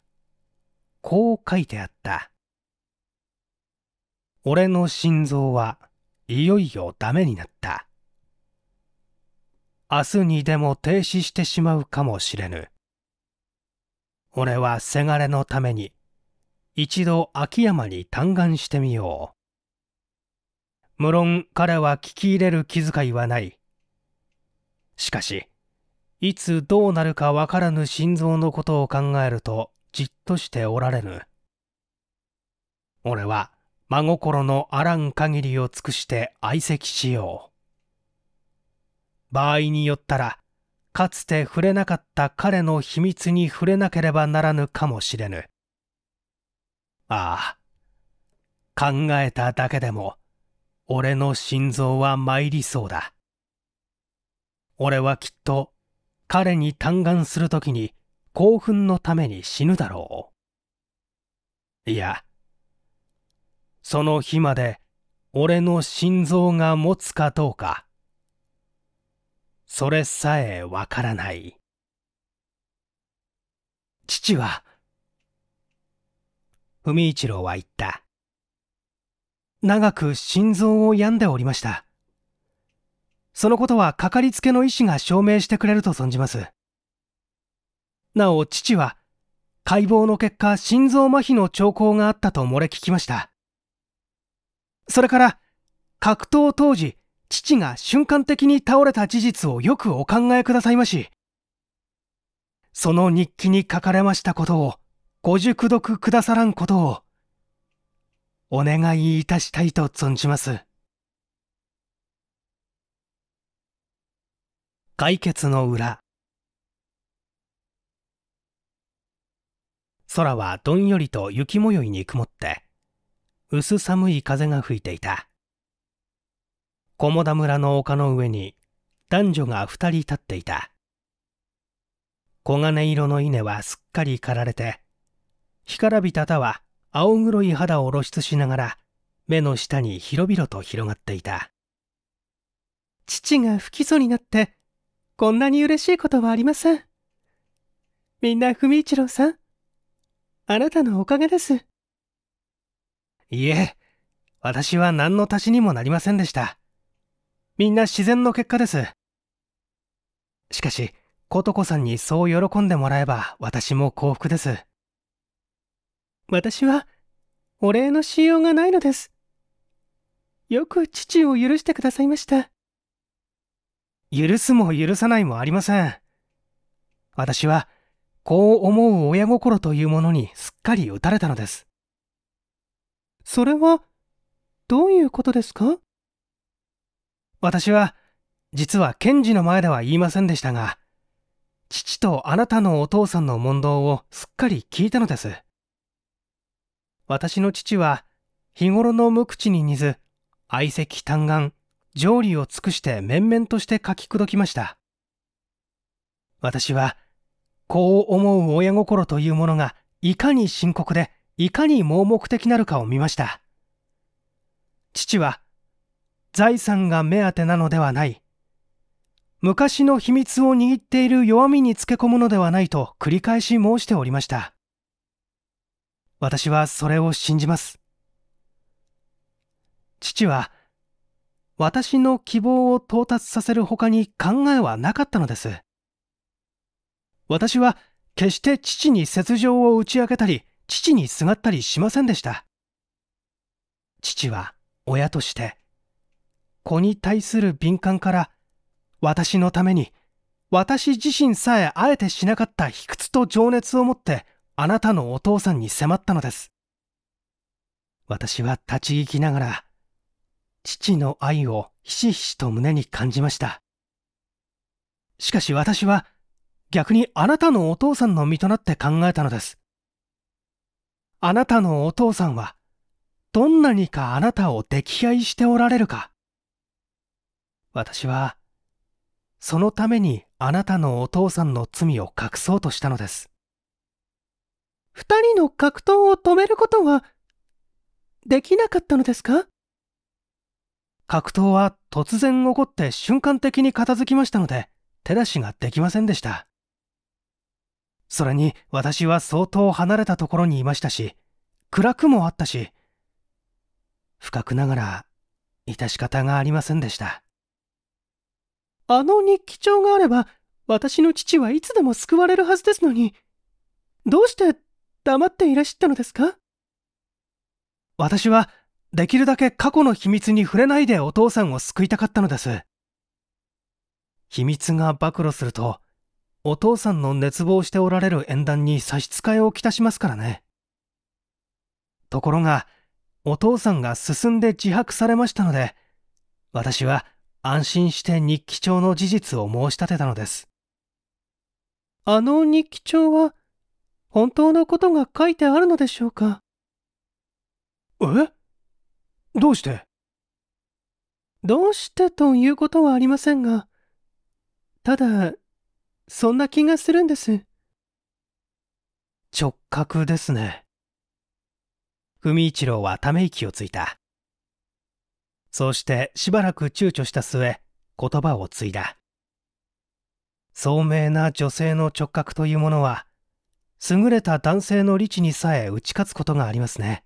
こう書いてあった「俺の心臓はいよいよダメになった」「明日にでも停止してしまうかもしれぬ」「俺はせがれのために一度秋山に嘆願してみよう」無論彼は聞き入れる気遣いはない。しかし、いつどうなるかわからぬ心臓のことを考えるとじっとしておられぬ。俺は真心のあらん限りを尽くして相席しよう。場合によったら、かつて触れなかった彼の秘密に触れなければならぬかもしれぬ。ああ、考えただけでも、俺の心臓は参りそうだ。俺はきっと彼に嘆願するときに興奮のために死ぬだろう。いや、その日まで俺の心臓が持つかどうか、それさえわからない。父は、文一郎は言った。長く心臓を病んでおりました。そのことはかかりつけの医師が証明してくれると存じます。なお父は解剖の結果心臓麻痺の兆候があったと漏れ聞きました。それから格闘当時父が瞬間的に倒れた事実をよくお考えくださいまし。その日記に書かれましたことをご熟読くださらんことをお願いいたしたいと存じます。解決の裏空はどんよりと雪もよいに曇って薄寒い風が吹いていた菰田村の丘の上に男女が2人立っていた黄金色の稲はすっかり刈られて干からびた田は青黒い肌を露出しながら目の下に広々と広がっていた父が不起訴になってこんなに嬉しいことはありません。みんな、文一郎さん。あなたのおかげです。いえ、私は何の足しにもなりませんでした。みんな自然の結果です。しかし、琴子さんにそう喜んでもらえば私も幸福です。私は、お礼のしようがないのです。よく父を許してくださいました。許すも許さないもありません。私は、こう思う親心というものにすっかり打たれたのです。それは、どういうことですか私は、実は賢治の前では言いませんでしたが、父とあなたのお父さんの問答をすっかり聞いたのです。私の父は、日頃の無口に似ず、愛席嘆願、条理を尽くして面々として書き口説きました。私は、こう思う親心というものが、いかに深刻で、いかに盲目的なるかを見ました。父は、財産が目当てなのではない。昔の秘密を握っている弱みにつけ込むのではないと繰り返し申しておりました。私はそれを信じます。父は、私の希望を到達させる他に考えはなかったのです私は決して父に雪上を打ち明けたり父にすがったりしませんでした父は親として子に対する敏感から私のために私自身さえあえてしなかった卑屈と情熱を持ってあなたのお父さんに迫ったのです私は立ち聞きながら父の愛をひしひしと胸に感じました。しかし私は逆にあなたのお父さんの身となって考えたのです。あなたのお父さんはどんなにかあなたを溺愛しておられるか。私はそのためにあなたのお父さんの罪を隠そうとしたのです。二人の格闘を止めることはできなかったのですか格闘は突然起こって瞬間的に片付きましたので手出しができませんでしたそれに私は相当離れたところにいましたし暗くもあったし深くながら致し方がありませんでしたあの日記帳があれば私の父はいつでも救われるはずですのにどうして黙っていらっしゃったのですか私はできるだけ過去の秘密に触れないでお父さんを救いたかったのです秘密が暴露するとお父さんの熱望しておられる縁談に差し支えをきたしますからねところがお父さんが進んで自白されましたので私は安心して日記帳の事実を申し立てたのですあの日記帳は本当のことが書いてあるのでしょうかえどうしてどうしてということはありませんが、ただ、そんな気がするんです。直角ですね。文一郎はため息をついた。そうしてしばらく躊躇した末、言葉を継いだ。聡明な女性の直角というものは、優れた男性の理智にさえ打ち勝つことがありますね。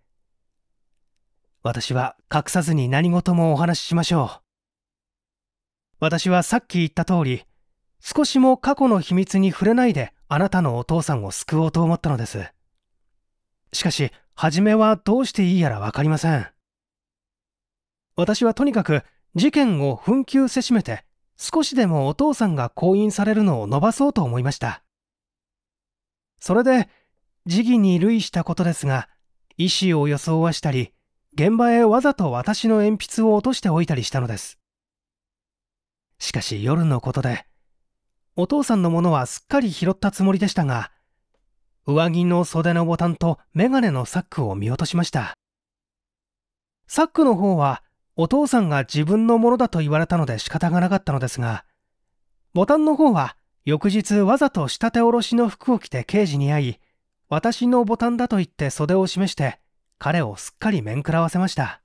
私は隠さずに何事もお話ししましょう。私はさっき言った通り、少しも過去の秘密に触れないであなたのお父さんを救おうと思ったのです。しかし、初めはどうしていいやらわかりません。私はとにかく事件を紛糾せしめて、少しでもお父さんが婚姻されるのを伸ばそうと思いました。それで、時期に類したことですが、意思を装わしたり、現場へわざと私の鉛筆を落としておいたりしたのですしかし夜のことでお父さんのものはすっかり拾ったつもりでしたが上着の袖のボタンとメガネのサックを見落としましたサックの方はお父さんが自分のものだと言われたので仕方がなかったのですが、ボタンの方は翌日わざと仕立て下ろしの服を着て刑事に会い、私のボタンだと言って袖を示して、彼をすっかり面食らわせました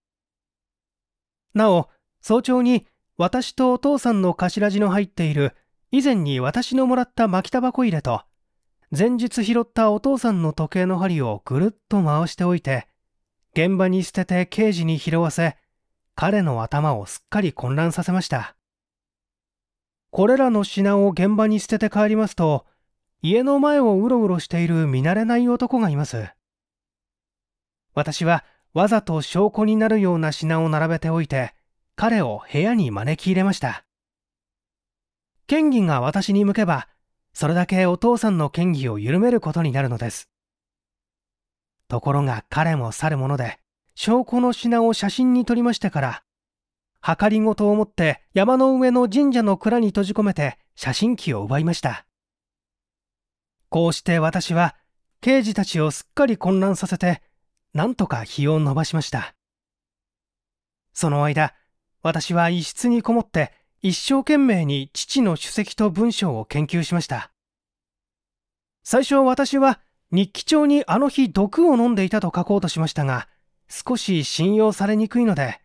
なお早朝に私とお父さんの頭地の入っている以前に私のもらった巻きタバコ入れと前日拾ったお父さんの時計の針をぐるっと回しておいて現場に捨てて刑事に拾わせ彼の頭をすっかり混乱させましたこれらの品を現場に捨てて帰りますと家の前をうろうろしている見慣れない男がいます私はわざと証拠になるような品を並べておいて、彼を部屋に招き入れました。権威が私に向けば、それだけお父さんの権威を緩めることになるのです。ところが彼も去るもので、証拠の品を写真に撮りましてから、計りごとを持って山の上の神社の蔵に閉じ込めて写真機を奪いました。こうして私は刑事たちをすっかり混乱させてなんとか日を延ばしましたその間私は一室にこもって一生懸命に父の主席と文章を研究しました最初私は日記帳にあの日毒を飲んでいたと書こうとしましたが少し信用されにくいので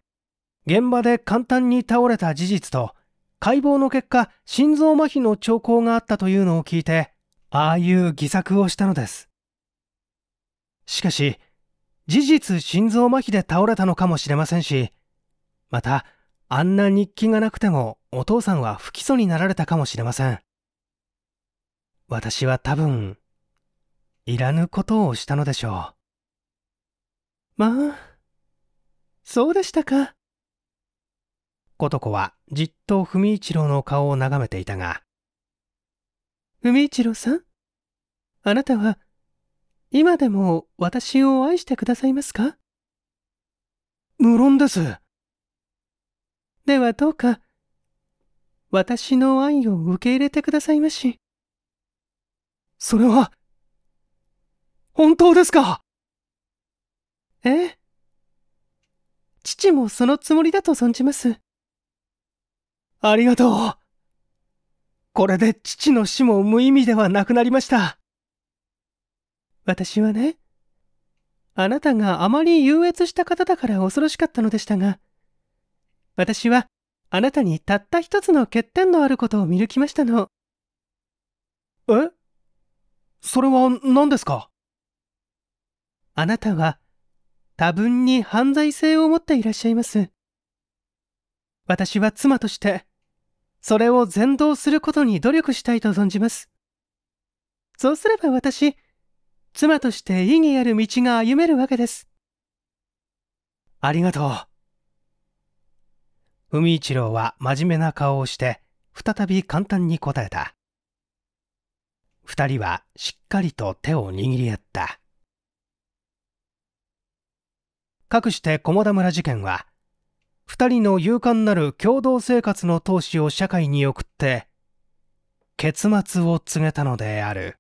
現場で簡単に倒れた事実と解剖の結果心臓麻痺の兆候があったというのを聞いてああいう偽作をしたのですしかし事実心臓麻痺で倒れたのかもしれませんし、また、あんな日記がなくてもお父さんは不起訴になられたかもしれません。私は多分、いらぬことをしたのでしょう。まあ、そうでしたか。琴子はじっと文一郎の顔を眺めていたが、文一郎さんあなたは今でも私を愛してくださいますか無論です。ではどうか、私の愛を受け入れてくださいまし。それは、本当ですかええ。父もそのつもりだと存じます。ありがとう。これで父の死も無意味ではなくなりました。私はね、あなたがあまり優越した方だから恐ろしかったのでしたが、私はあなたにたった一つの欠点のあることを見抜きましたの。えそれは何ですかあなたは多分に犯罪性を持っていらっしゃいます。私は妻として、それを全道することに努力したいと存じます。そうすれば私、妻として意義ある道が歩めるわけです。ありがとう。海一郎は真面目な顔をして、再び簡単に答えた。二人はしっかりと手を握り合った。かくして駒田村事件は、二人の勇敢なる共同生活の闘志を社会に送って、結末を告げたのである。